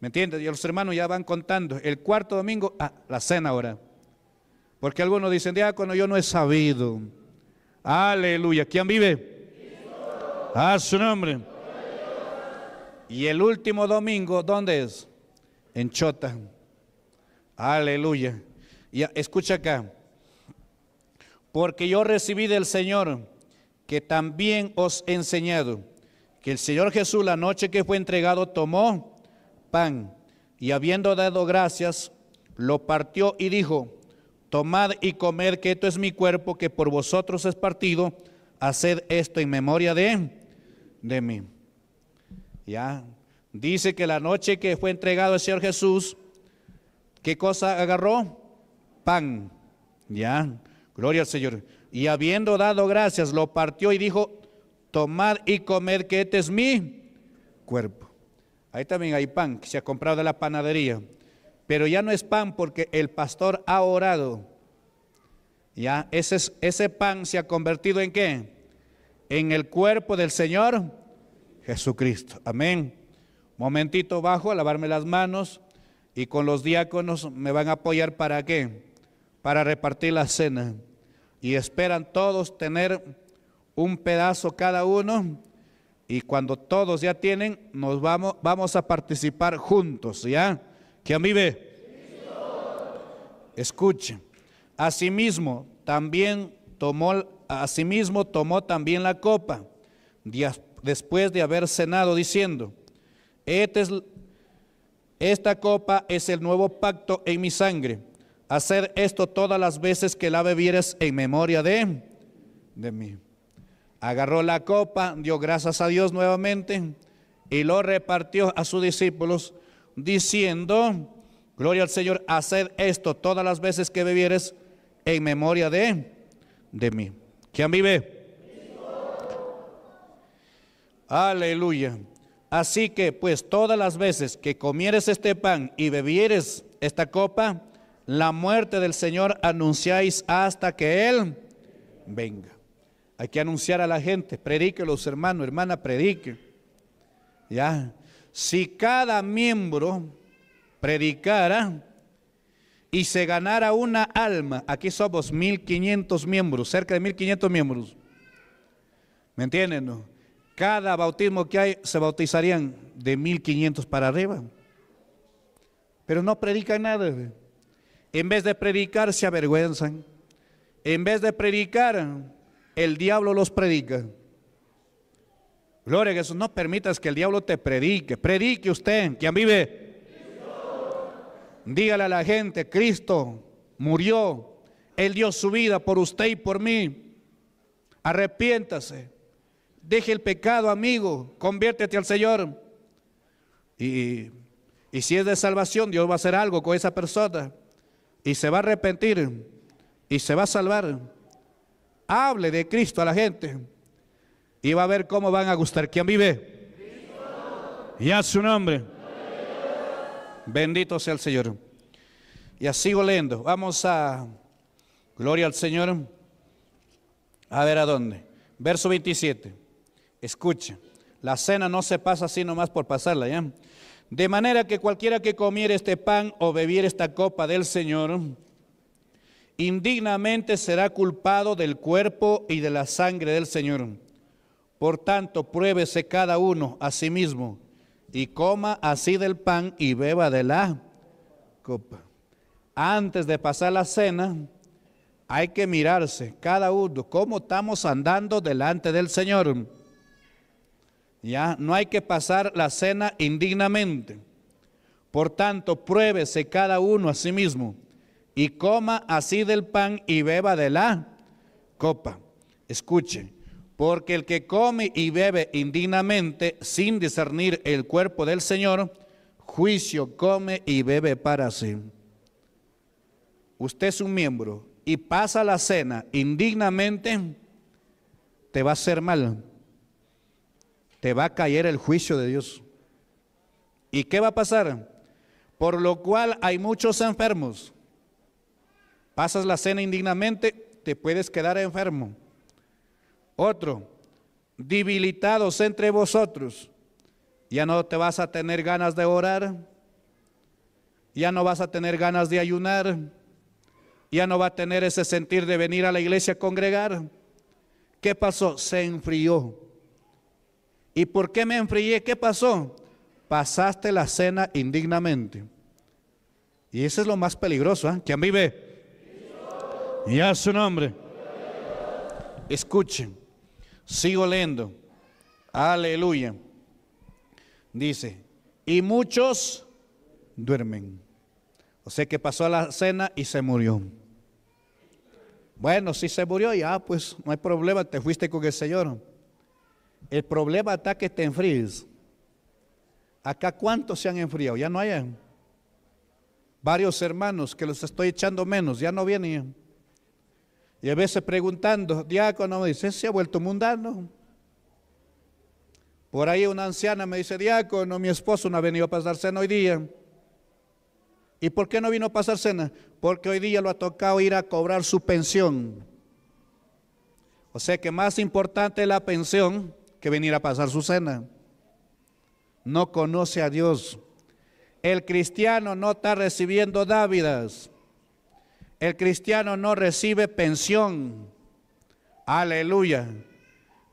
¿Me entiendes? Y los hermanos ya van contando. El cuarto domingo, ah, la cena ahora. Porque algunos dicen, diácono, yo no he sabido. Aleluya. ¿Quién vive? A su nombre. Y el último domingo, ¿dónde es? En Chota. Aleluya. Y escucha acá. Porque yo recibí del Señor que también os he enseñado que el Señor Jesús la noche que fue entregado tomó pan y habiendo dado gracias, lo partió y dijo, tomad y comed que esto es mi cuerpo que por vosotros es partido, haced esto en memoria de, de mí. Ya, dice que la noche que fue entregado el Señor Jesús, ¿qué cosa agarró? Pan, ya, gloria al Señor. Y habiendo dado gracias, lo partió y dijo, tomad y comed que este es mi cuerpo. Ahí también hay pan que se ha comprado de la panadería, pero ya no es pan porque el pastor ha orado. Ya, ese, ese pan se ha convertido en qué? En el cuerpo del Señor Jesucristo. Amén. Momentito bajo a lavarme las manos y con los diáconos me van a apoyar para qué? Para repartir la cena. Y esperan todos tener un pedazo cada uno y cuando todos ya tienen, nos vamos, vamos a participar juntos, ¿ya? ¿Quién vive? Escuche. Asimismo, también tomó, asimismo tomó también la copa después de haber cenado, diciendo, este esta copa es el nuevo pacto en mi sangre. Hacer esto todas las veces que la bebieres en memoria de, de mí. Agarró la copa, dio gracias a Dios nuevamente y lo repartió a sus discípulos, diciendo, gloria al Señor, hacer esto todas las veces que bebieres en memoria de, de mí. ¿Quién vive? Aleluya. Así que pues todas las veces que comieres este pan y bebieres esta copa, la muerte del Señor anunciáis hasta que Él venga. Hay que anunciar a la gente, predíquelos hermano, hermana, predique. Ya, si cada miembro predicara y se ganara una alma, aquí somos 1500 miembros, cerca de 1500 miembros. ¿Me entienden? No? Cada bautismo que hay se bautizarían de 1500 para arriba. Pero no predican nada. En vez de predicar, se avergüenzan. En vez de predicar, el diablo los predica. Gloria a Jesús, no permitas que el diablo te predique. Predique usted, quien vive. Cristo. Dígale a la gente, Cristo murió. Él dio su vida por usted y por mí. Arrepiéntase. Deje el pecado, amigo, conviértete al Señor. Y, si es de salvación, Dios va a hacer algo con esa persona. Y se va a arrepentir. Y se va a salvar. Hable de Cristo a la gente. Y va a ver cómo van a gustar. ¿Quién vive? Y a su nombre. Bendito sea el Señor. Y así leyendo. Vamos a... Gloria al Señor. A ver a dónde. Verso 27. Escucha, la cena no se pasa así nomás por pasarla, ¿ya? De manera que cualquiera que comiere este pan o bebiera esta copa del Señor, indignamente será culpado del cuerpo y de la sangre del Señor. Por tanto, pruébese cada uno a sí mismo y coma así del pan y beba de la copa. Antes de pasar la cena, hay que mirarse cada uno cómo estamos andando delante del Señor ya no hay que pasar la cena indignamente. Por tanto, pruébese cada uno a sí mismo y coma así del pan y beba de la copa. Escuche, porque el que come y bebe indignamente sin discernir el cuerpo del Señor, juicio come y bebe para sí. Usted es un miembro y pasa la cena indignamente, te va a hacer mal te va a caer el juicio de Dios. ¿Y qué va a pasar? Por lo cual hay muchos enfermos. Pasas la cena indignamente, te puedes quedar enfermo. Otro, debilitados entre vosotros. Ya no te vas a tener ganas de orar. Ya no vas a tener ganas de ayunar. Ya no va a tener ese sentir de venir a la iglesia a congregar. ¿Qué pasó? Se enfrió. ¿Y por qué me enfrié? ¿Qué pasó? Pasaste la cena indignamente. Y eso es lo más peligroso. ¿eh? ¿Quién vive? Y a su nombre. Escuchen. Sigo leyendo. Aleluya. Dice, y muchos duermen. O sea que pasó a la cena y se murió. Bueno, si se murió, ya pues no hay problema, te fuiste con el Señor. El problema está que te enfríes. Acá cuántos se han enfriado, ya no hay. Eh. Varios hermanos que los estoy echando menos, ya no vienen. Eh. Y a veces preguntando, diácono me dice, se ha vuelto mundano. Por ahí una anciana me dice, diácono, mi esposo no ha venido a pasar cena hoy día. ¿Y por qué no vino a pasar cena? Porque hoy día lo ha tocado ir a cobrar su pensión. O sea que más importante es la pensión que venir a pasar su cena. No conoce a Dios. El cristiano no está recibiendo dávidas. El cristiano no recibe pensión. Aleluya.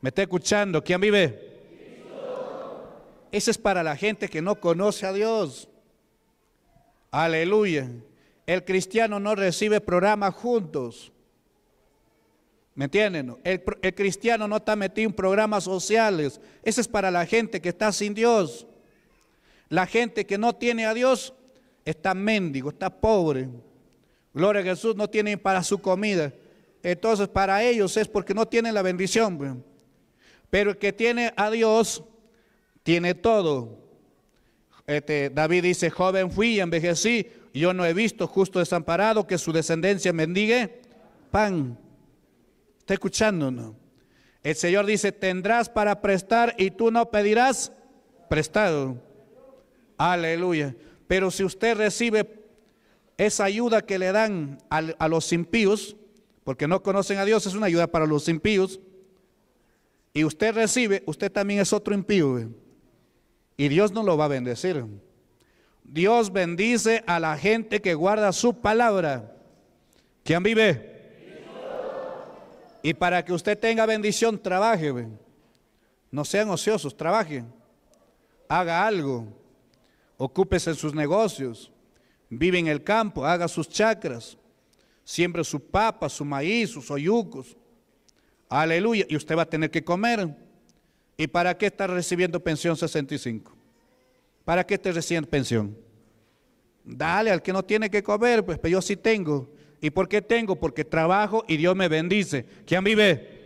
¿Me está escuchando? ¿Quién vive? Cristo. Ese es para la gente que no conoce a Dios. Aleluya. El cristiano no recibe programa juntos. ¿Me entienden? El, cristiano no está metido en programas sociales. Ese es para la gente que está sin Dios. La gente que no tiene a Dios está mendigo, está pobre. Gloria a Jesús, no tiene para su comida. Entonces para ellos es porque no tienen la bendición. Pues. Pero el que tiene a Dios, tiene todo. Este, David dice, joven fui, y envejecí, yo no he visto justo desamparado que su descendencia mendigue pan. ¿Está escuchando no? El Señor dice, tendrás para prestar y tú no pedirás prestado. Aleluya. Pero si usted recibe esa ayuda que le dan a, los impíos, porque no conocen a Dios, es una ayuda para los impíos, y usted recibe, usted también es otro impío. Y Dios no lo va a bendecir. Dios bendice a la gente que guarda su palabra. ¿Quién vive? Y para que usted tenga bendición, trabaje. No sean ociosos, trabaje. Haga algo. Ocúpese en sus negocios. Vive en el campo, haga sus chacras. Siembre su papa, su maíz, sus hoyucos, Aleluya. Y usted va a tener que comer. ¿Y para qué está recibiendo pensión 65? ¿Para qué está recibiendo pensión? Dale al que no tiene que comer, pues, yo sí tengo. ¿Y por qué tengo? Porque trabajo y Dios me bendice. ¿Quién vive?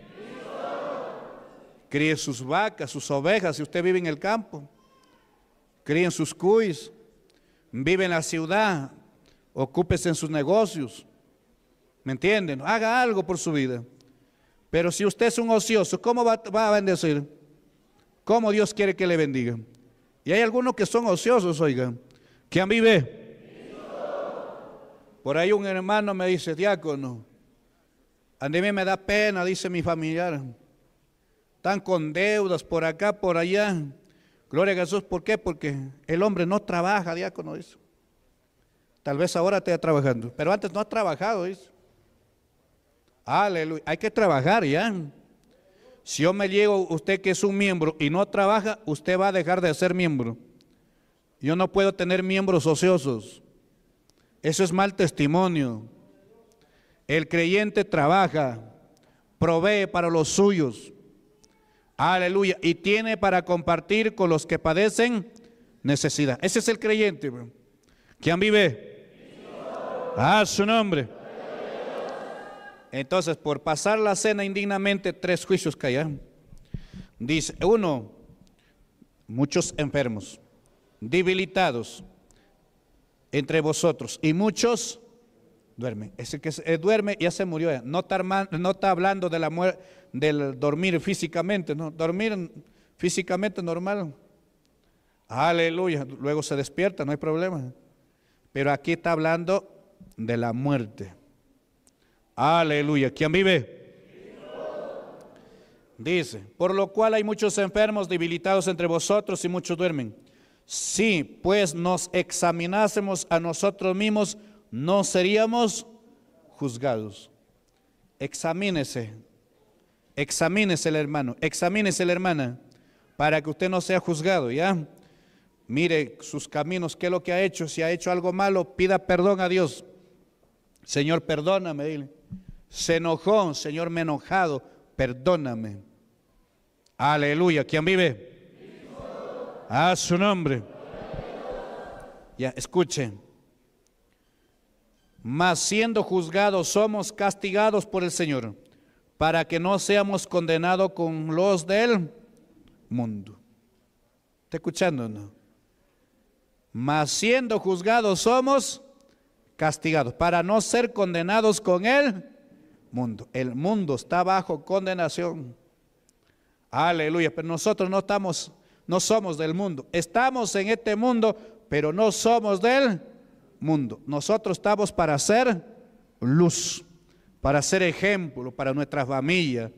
Críe sus vacas, sus ovejas, si usted vive en el campo. críe sus cuis. Vive en la ciudad. Ocúpese en sus negocios. ¿Me entienden? Haga algo por su vida. Pero si usted es un ocioso, ¿cómo va, va a bendecir? ¿Cómo Dios quiere que le bendiga? Y hay algunos que son ociosos, oigan. ¿Quién vive? Por ahí un hermano me dice, diácono, a mí me da pena, dice mi familiar. Están con deudas por acá, por allá. Gloria a Jesús, ¿por qué? Porque el hombre no trabaja, diácono, eso. Tal vez ahora esté trabajando, pero antes no ha trabajado, dice. Aleluya, hay que trabajar ya. Si yo me llego, usted que es un miembro y no trabaja, usted va a dejar de ser miembro. Yo no puedo tener miembros ociosos. Eso es mal testimonio. El creyente trabaja, provee para los suyos. Aleluya. Y tiene para compartir con los que padecen necesidad. Ese es el creyente. ¿Quién vive? A ah, su nombre. Entonces, por pasar la cena indignamente, tres juicios caían. Dice, uno, muchos enfermos, debilitados, entre vosotros y muchos duermen. ese que eh, duerme ya se murió. No, está hablando de la muerte, del dormir físicamente, no, dormir físicamente normal. Aleluya, luego se despierta, no hay problema. Pero aquí está hablando de la muerte. Aleluya, ¿quién vive? Dice, por lo cual hay muchos enfermos debilitados entre vosotros y muchos duermen. Si pues nos examinásemos a nosotros mismos, no seríamos juzgados. Examínese, examínese el hermano, examínese la hermana, para que usted no sea juzgado, ¿ya? Mire sus caminos, qué es lo que ha hecho, si ha hecho algo malo, pida perdón a Dios. Señor, perdóname, dile. Se enojó, Señor, me enojado, perdóname. Aleluya, ¿quién vive? A su nombre. Ya, escuchen. Mas siendo juzgados somos castigados por el Señor, para que no seamos condenados con los del mundo. ¿Está escuchando no? Mas siendo juzgados somos castigados, para no ser condenados con el mundo. El mundo está bajo condenación. Aleluya, pero nosotros no estamos no somos del mundo. Estamos en este mundo, pero no somos del mundo. Nosotros estamos para ser luz, para ser ejemplo para nuestra familia,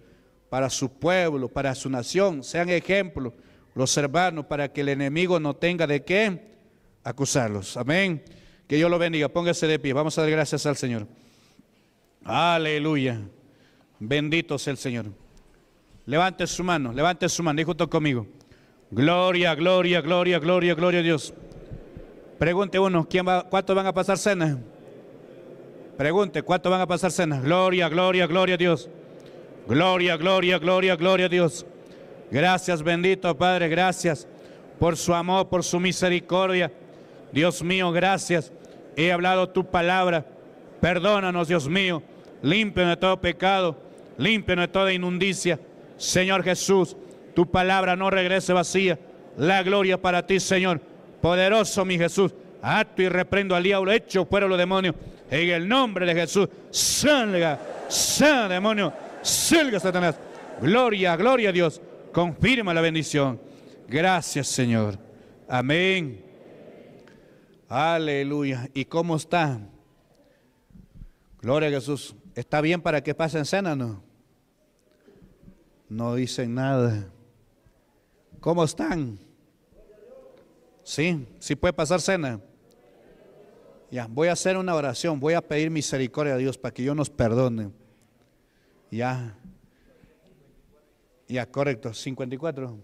para su pueblo, para su nación. Sean ejemplo los hermanos para que el enemigo no tenga de qué acusarlos. Amén. Que Dios lo bendiga. Póngase de pie. Vamos a dar gracias al Señor. Aleluya. Bendito sea el Señor. Levante su mano, levante su mano y junto conmigo. Gloria, gloria, gloria, gloria, gloria a Dios. Pregunte uno, ¿quién ¿cuántos van a pasar cena? Pregunte, ¿cuántos van a pasar cena? Gloria, gloria, gloria a Dios. Gloria, gloria, gloria, gloria a Dios. Gracias, bendito Padre, gracias por su amor, por su misericordia. Dios mío, gracias. He hablado tu palabra. Perdónanos, Dios mío. Límpianos de todo pecado. Límpianos de toda inundicia. Señor Jesús, tu palabra no regrese vacía. La gloria para ti, Señor. Poderoso mi Jesús. Acto y reprendo al diablo, hecho fuera los demonios. En el nombre de Jesús, salga, salga demonio, salga Satanás. Gloria, gloria a Dios. Confirma la bendición. Gracias, Señor. Amén. Aleluya. ¿Y cómo está? Gloria a Jesús. ¿Está bien para que pasen cena, no? No dicen nada. ¿Cómo están? Sí, sí puede pasar cena. Ya, voy a hacer una oración, voy a pedir misericordia a Dios para que yo nos perdone. Ya. Ya, correcto, 54.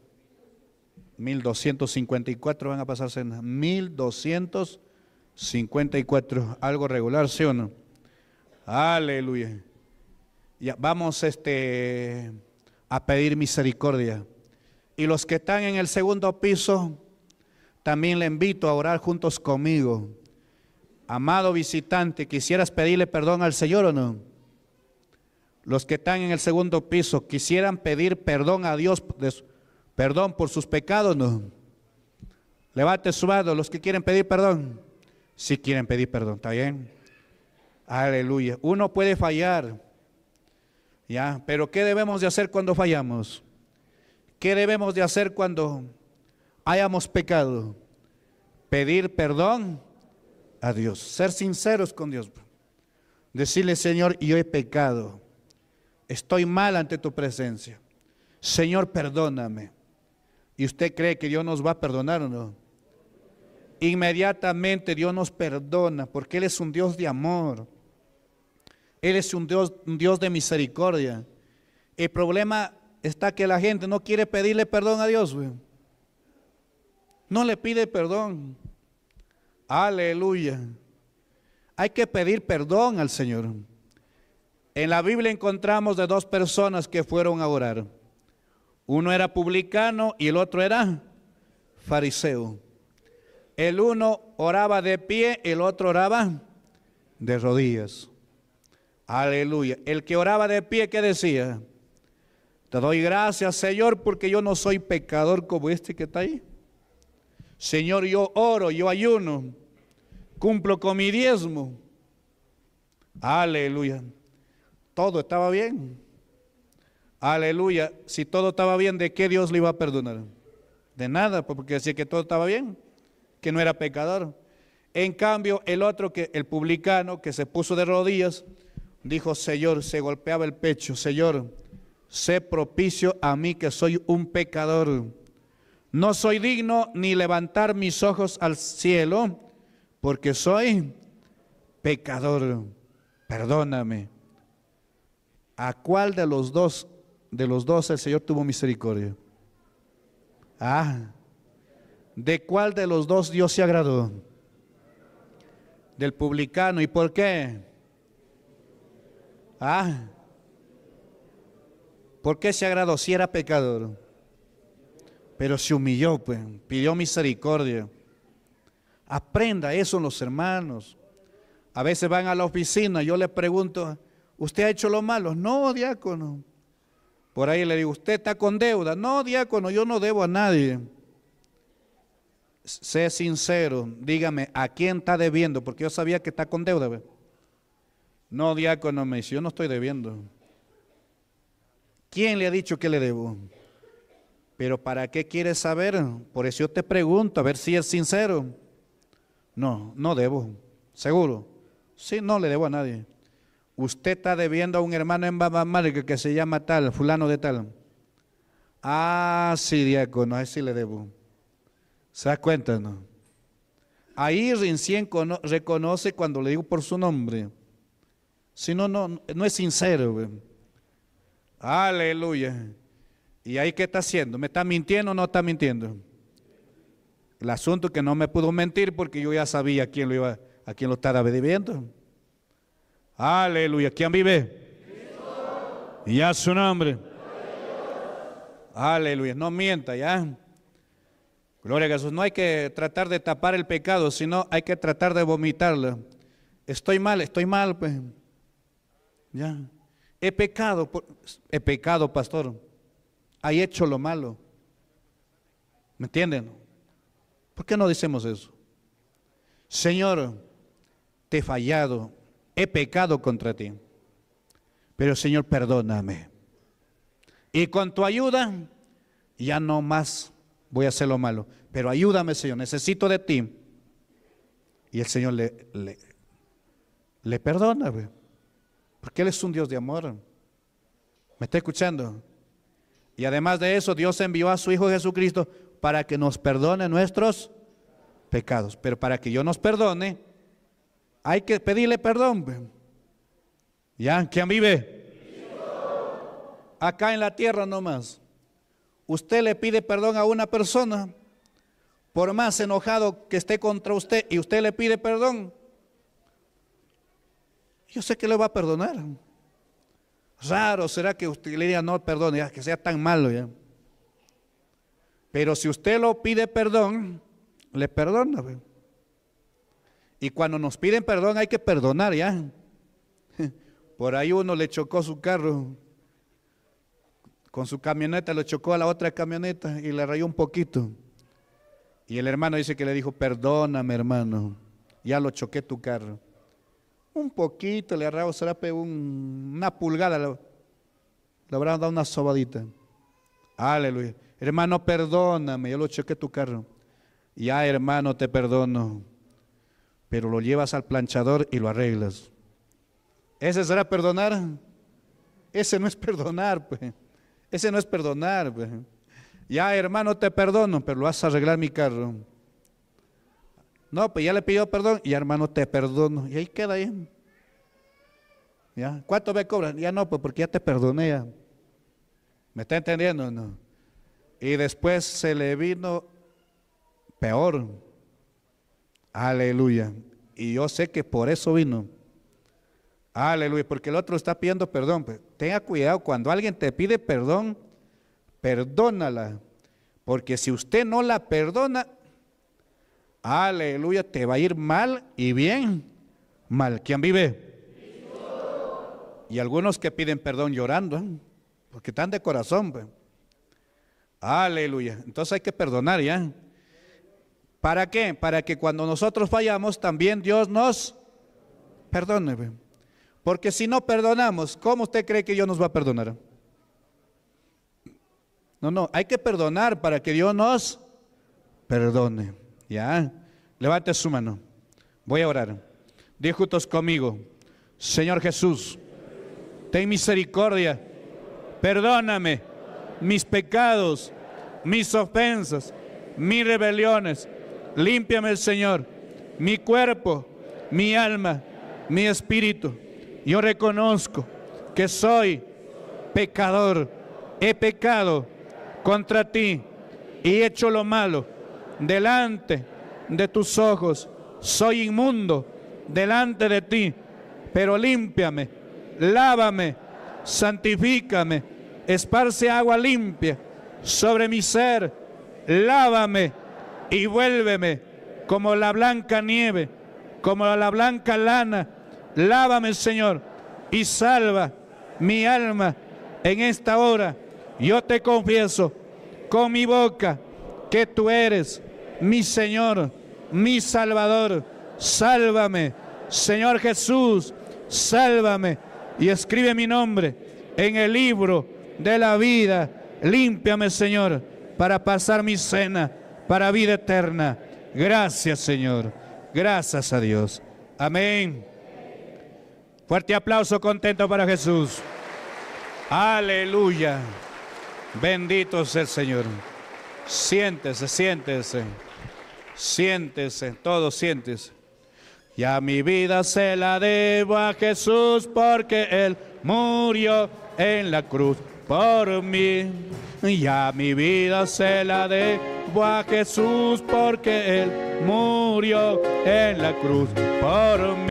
1254 van a pasar cena. 1254, algo regular, ¿sí o no? Aleluya. Ya, vamos este a pedir misericordia. Y los que están en el segundo piso, también le invito a orar juntos conmigo. Amado visitante, ¿quisieras pedirle perdón al Señor o no? Los que están en el segundo piso, ¿quisieran pedir perdón a Dios, perdón por sus pecados no? Levante su mano, los que quieren pedir perdón. Si quieren pedir perdón, ¿está bien? Aleluya. Uno puede fallar, ¿ya? Pero ¿qué debemos de hacer cuando fallamos? ¿Qué debemos de hacer cuando hayamos pecado? Pedir perdón a Dios, ser sinceros con Dios. Decirle, Señor, yo he pecado, estoy mal ante tu presencia. Señor, perdóname. ¿Y usted cree que Dios nos va a perdonar o no? Inmediatamente Dios nos perdona porque Él es un Dios de amor. Él es un Dios, un Dios de misericordia. El problema está que la gente no quiere pedirle perdón a Dios, No le pide perdón. Aleluya. Hay que pedir perdón al Señor. En la Biblia encontramos de dos personas que fueron a orar. Uno era publicano y el otro era fariseo. El uno oraba de pie, el otro oraba de rodillas. Aleluya. El que oraba de pie, ¿qué decía? Te doy gracias, Señor, porque yo no soy pecador como este que está ahí. Señor, yo oro, yo ayuno, cumplo con mi diezmo. Aleluya. Todo estaba bien. Aleluya. Si todo estaba bien, ¿de qué Dios le iba a perdonar? De nada, pues, porque decía que todo estaba bien, que no era pecador. En cambio, el otro, que el publicano que se puso de rodillas, dijo, Señor, se golpeaba el pecho, Señor, sé propicio a mí que soy un pecador. No soy digno ni levantar mis ojos al cielo, porque soy pecador. Perdóname. ¿A cuál de los dos, de los dos el Señor tuvo misericordia? Ah, ¿de cuál de los dos Dios se agradó? Del publicano. ¿Y por qué? Ah, ¿Por qué se agradó si era pecador? Pero se humilló, pues, pidió misericordia. Aprenda eso los hermanos. A veces van a la oficina, yo les pregunto, ¿usted ha hecho lo malo? No, diácono. Por ahí le digo, ¿usted está con deuda? No, diácono, yo no debo a nadie. Sé sincero, dígame, ¿a quién está debiendo? Porque yo sabía que está con deuda. Pues. No, diácono, me dice, yo no estoy debiendo. ¿Quién le ha dicho que le debo? Pero ¿para qué quieres saber? Por eso te pregunto, a ver si es sincero. No, no debo, seguro. Sí, no le debo a nadie. Usted está debiendo a un hermano en Babamarca que se llama tal, fulano de tal. Ah, sí, diácono, a sí le debo. ¿Se da cuenta, no? Ahí recién reconoce cuando le digo por su nombre. Si no, no, no es sincero. Aleluya. ¿Y ahí qué está haciendo? ¿Me está mintiendo o no está mintiendo? El asunto es que no me pudo mentir porque yo ya sabía a quién lo iba, a quién lo estaba viviendo Aleluya. ¿Quién vive? Y a su nombre. Aleluya. No mienta, ya. Gloria a Jesús. No hay que tratar de tapar el pecado, sino hay que tratar de vomitarlo. Estoy mal, estoy mal, pues. Ya. He pecado, he pecado, pastor. Hay hecho lo malo. ¿Me entienden? ¿Por qué no decimos eso? Señor, te he fallado, he pecado contra ti. Pero Señor, perdóname. Y con tu ayuda, ya no más voy a hacer lo malo. Pero ayúdame, Señor, necesito de ti. Y el Señor le, le, le perdona. Porque Él es un Dios de amor. ¿Me está escuchando? Y además de eso, Dios envió a su Hijo Jesucristo para que nos perdone nuestros pecados. Pero para que yo nos perdone, hay que pedirle perdón. ¿Ya? ¿Quién vive? Acá en la tierra nomás. Usted le pide perdón a una persona, por más enojado que esté contra usted, y usted le pide perdón, yo sé que le va a perdonar. Raro será que usted le diga no perdone, que sea tan malo ya. Pero si usted lo pide perdón, le perdona. Y cuando nos piden perdón hay que perdonar ya. Por ahí uno le chocó su carro, con su camioneta le chocó a la otra camioneta y le rayó un poquito. Y el hermano dice que le dijo, perdóname hermano, ya lo choqué tu carro un poquito, le agarraba será una pulgada, le habrán dado una sobadita. Aleluya. Hermano, perdóname, yo lo choqué tu carro. Ya, hermano, te perdono. Pero lo llevas al planchador y lo arreglas. ¿Ese será perdonar? Ese no es perdonar, pues. Ese no es perdonar, pues. Ya, hermano, te perdono, pero lo vas a arreglar mi carro. No, pues ya le pidió perdón, y hermano, te perdono. Y ahí queda ahí. ¿Ya? ¿Cuánto me cobran? Ya no, pues porque ya te perdoné. ¿Me está entendiendo? No. Y después se le vino peor. Aleluya. Y yo sé que por eso vino. Aleluya, porque el otro está pidiendo perdón. Pues, tenga cuidado, cuando alguien te pide perdón, perdónala. Porque si usted no la perdona, Aleluya, te va a ir mal y bien. Mal, ¿quién vive? Y algunos que piden perdón llorando, ¿eh? porque están de corazón. Pues. Aleluya. Entonces hay que perdonar ya. ¿Para qué? Para que cuando nosotros fallamos también Dios nos perdone. Pues. Porque si no perdonamos, ¿cómo usted cree que Dios nos va a perdonar? No, no, hay que perdonar para que Dios nos perdone. Ya, levante su mano. Voy a orar. dios juntos conmigo, Señor Jesús, ten misericordia, perdóname mis pecados, mis ofensas, mis rebeliones. Límpiame, Señor, mi cuerpo, mi alma, mi espíritu. Yo reconozco que soy pecador, he pecado contra ti y he hecho lo malo delante de tus ojos. Soy inmundo delante de ti, pero límpiame, lávame, santifícame, esparce agua limpia sobre mi ser, lávame y vuélveme como la blanca nieve, como la blanca lana. Lávame, Señor, y salva mi alma en esta hora. Yo te confieso con mi boca que tú eres mi Señor, mi Salvador, sálvame. Señor Jesús, sálvame. Y escribe mi nombre en el libro de la vida. Límpiame, Señor, para pasar mi cena, para vida eterna. Gracias, Señor. Gracias a Dios. Amén. Fuerte aplauso contento para Jesús. Aleluya. Bendito sea el Señor. Siéntese, siéntese. Siéntese, eh, todos siéntese. Ya mi vida se la debo a Jesús porque Él murió en la cruz por mí. Ya mi vida se la debo a Jesús porque Él murió en la cruz por mí.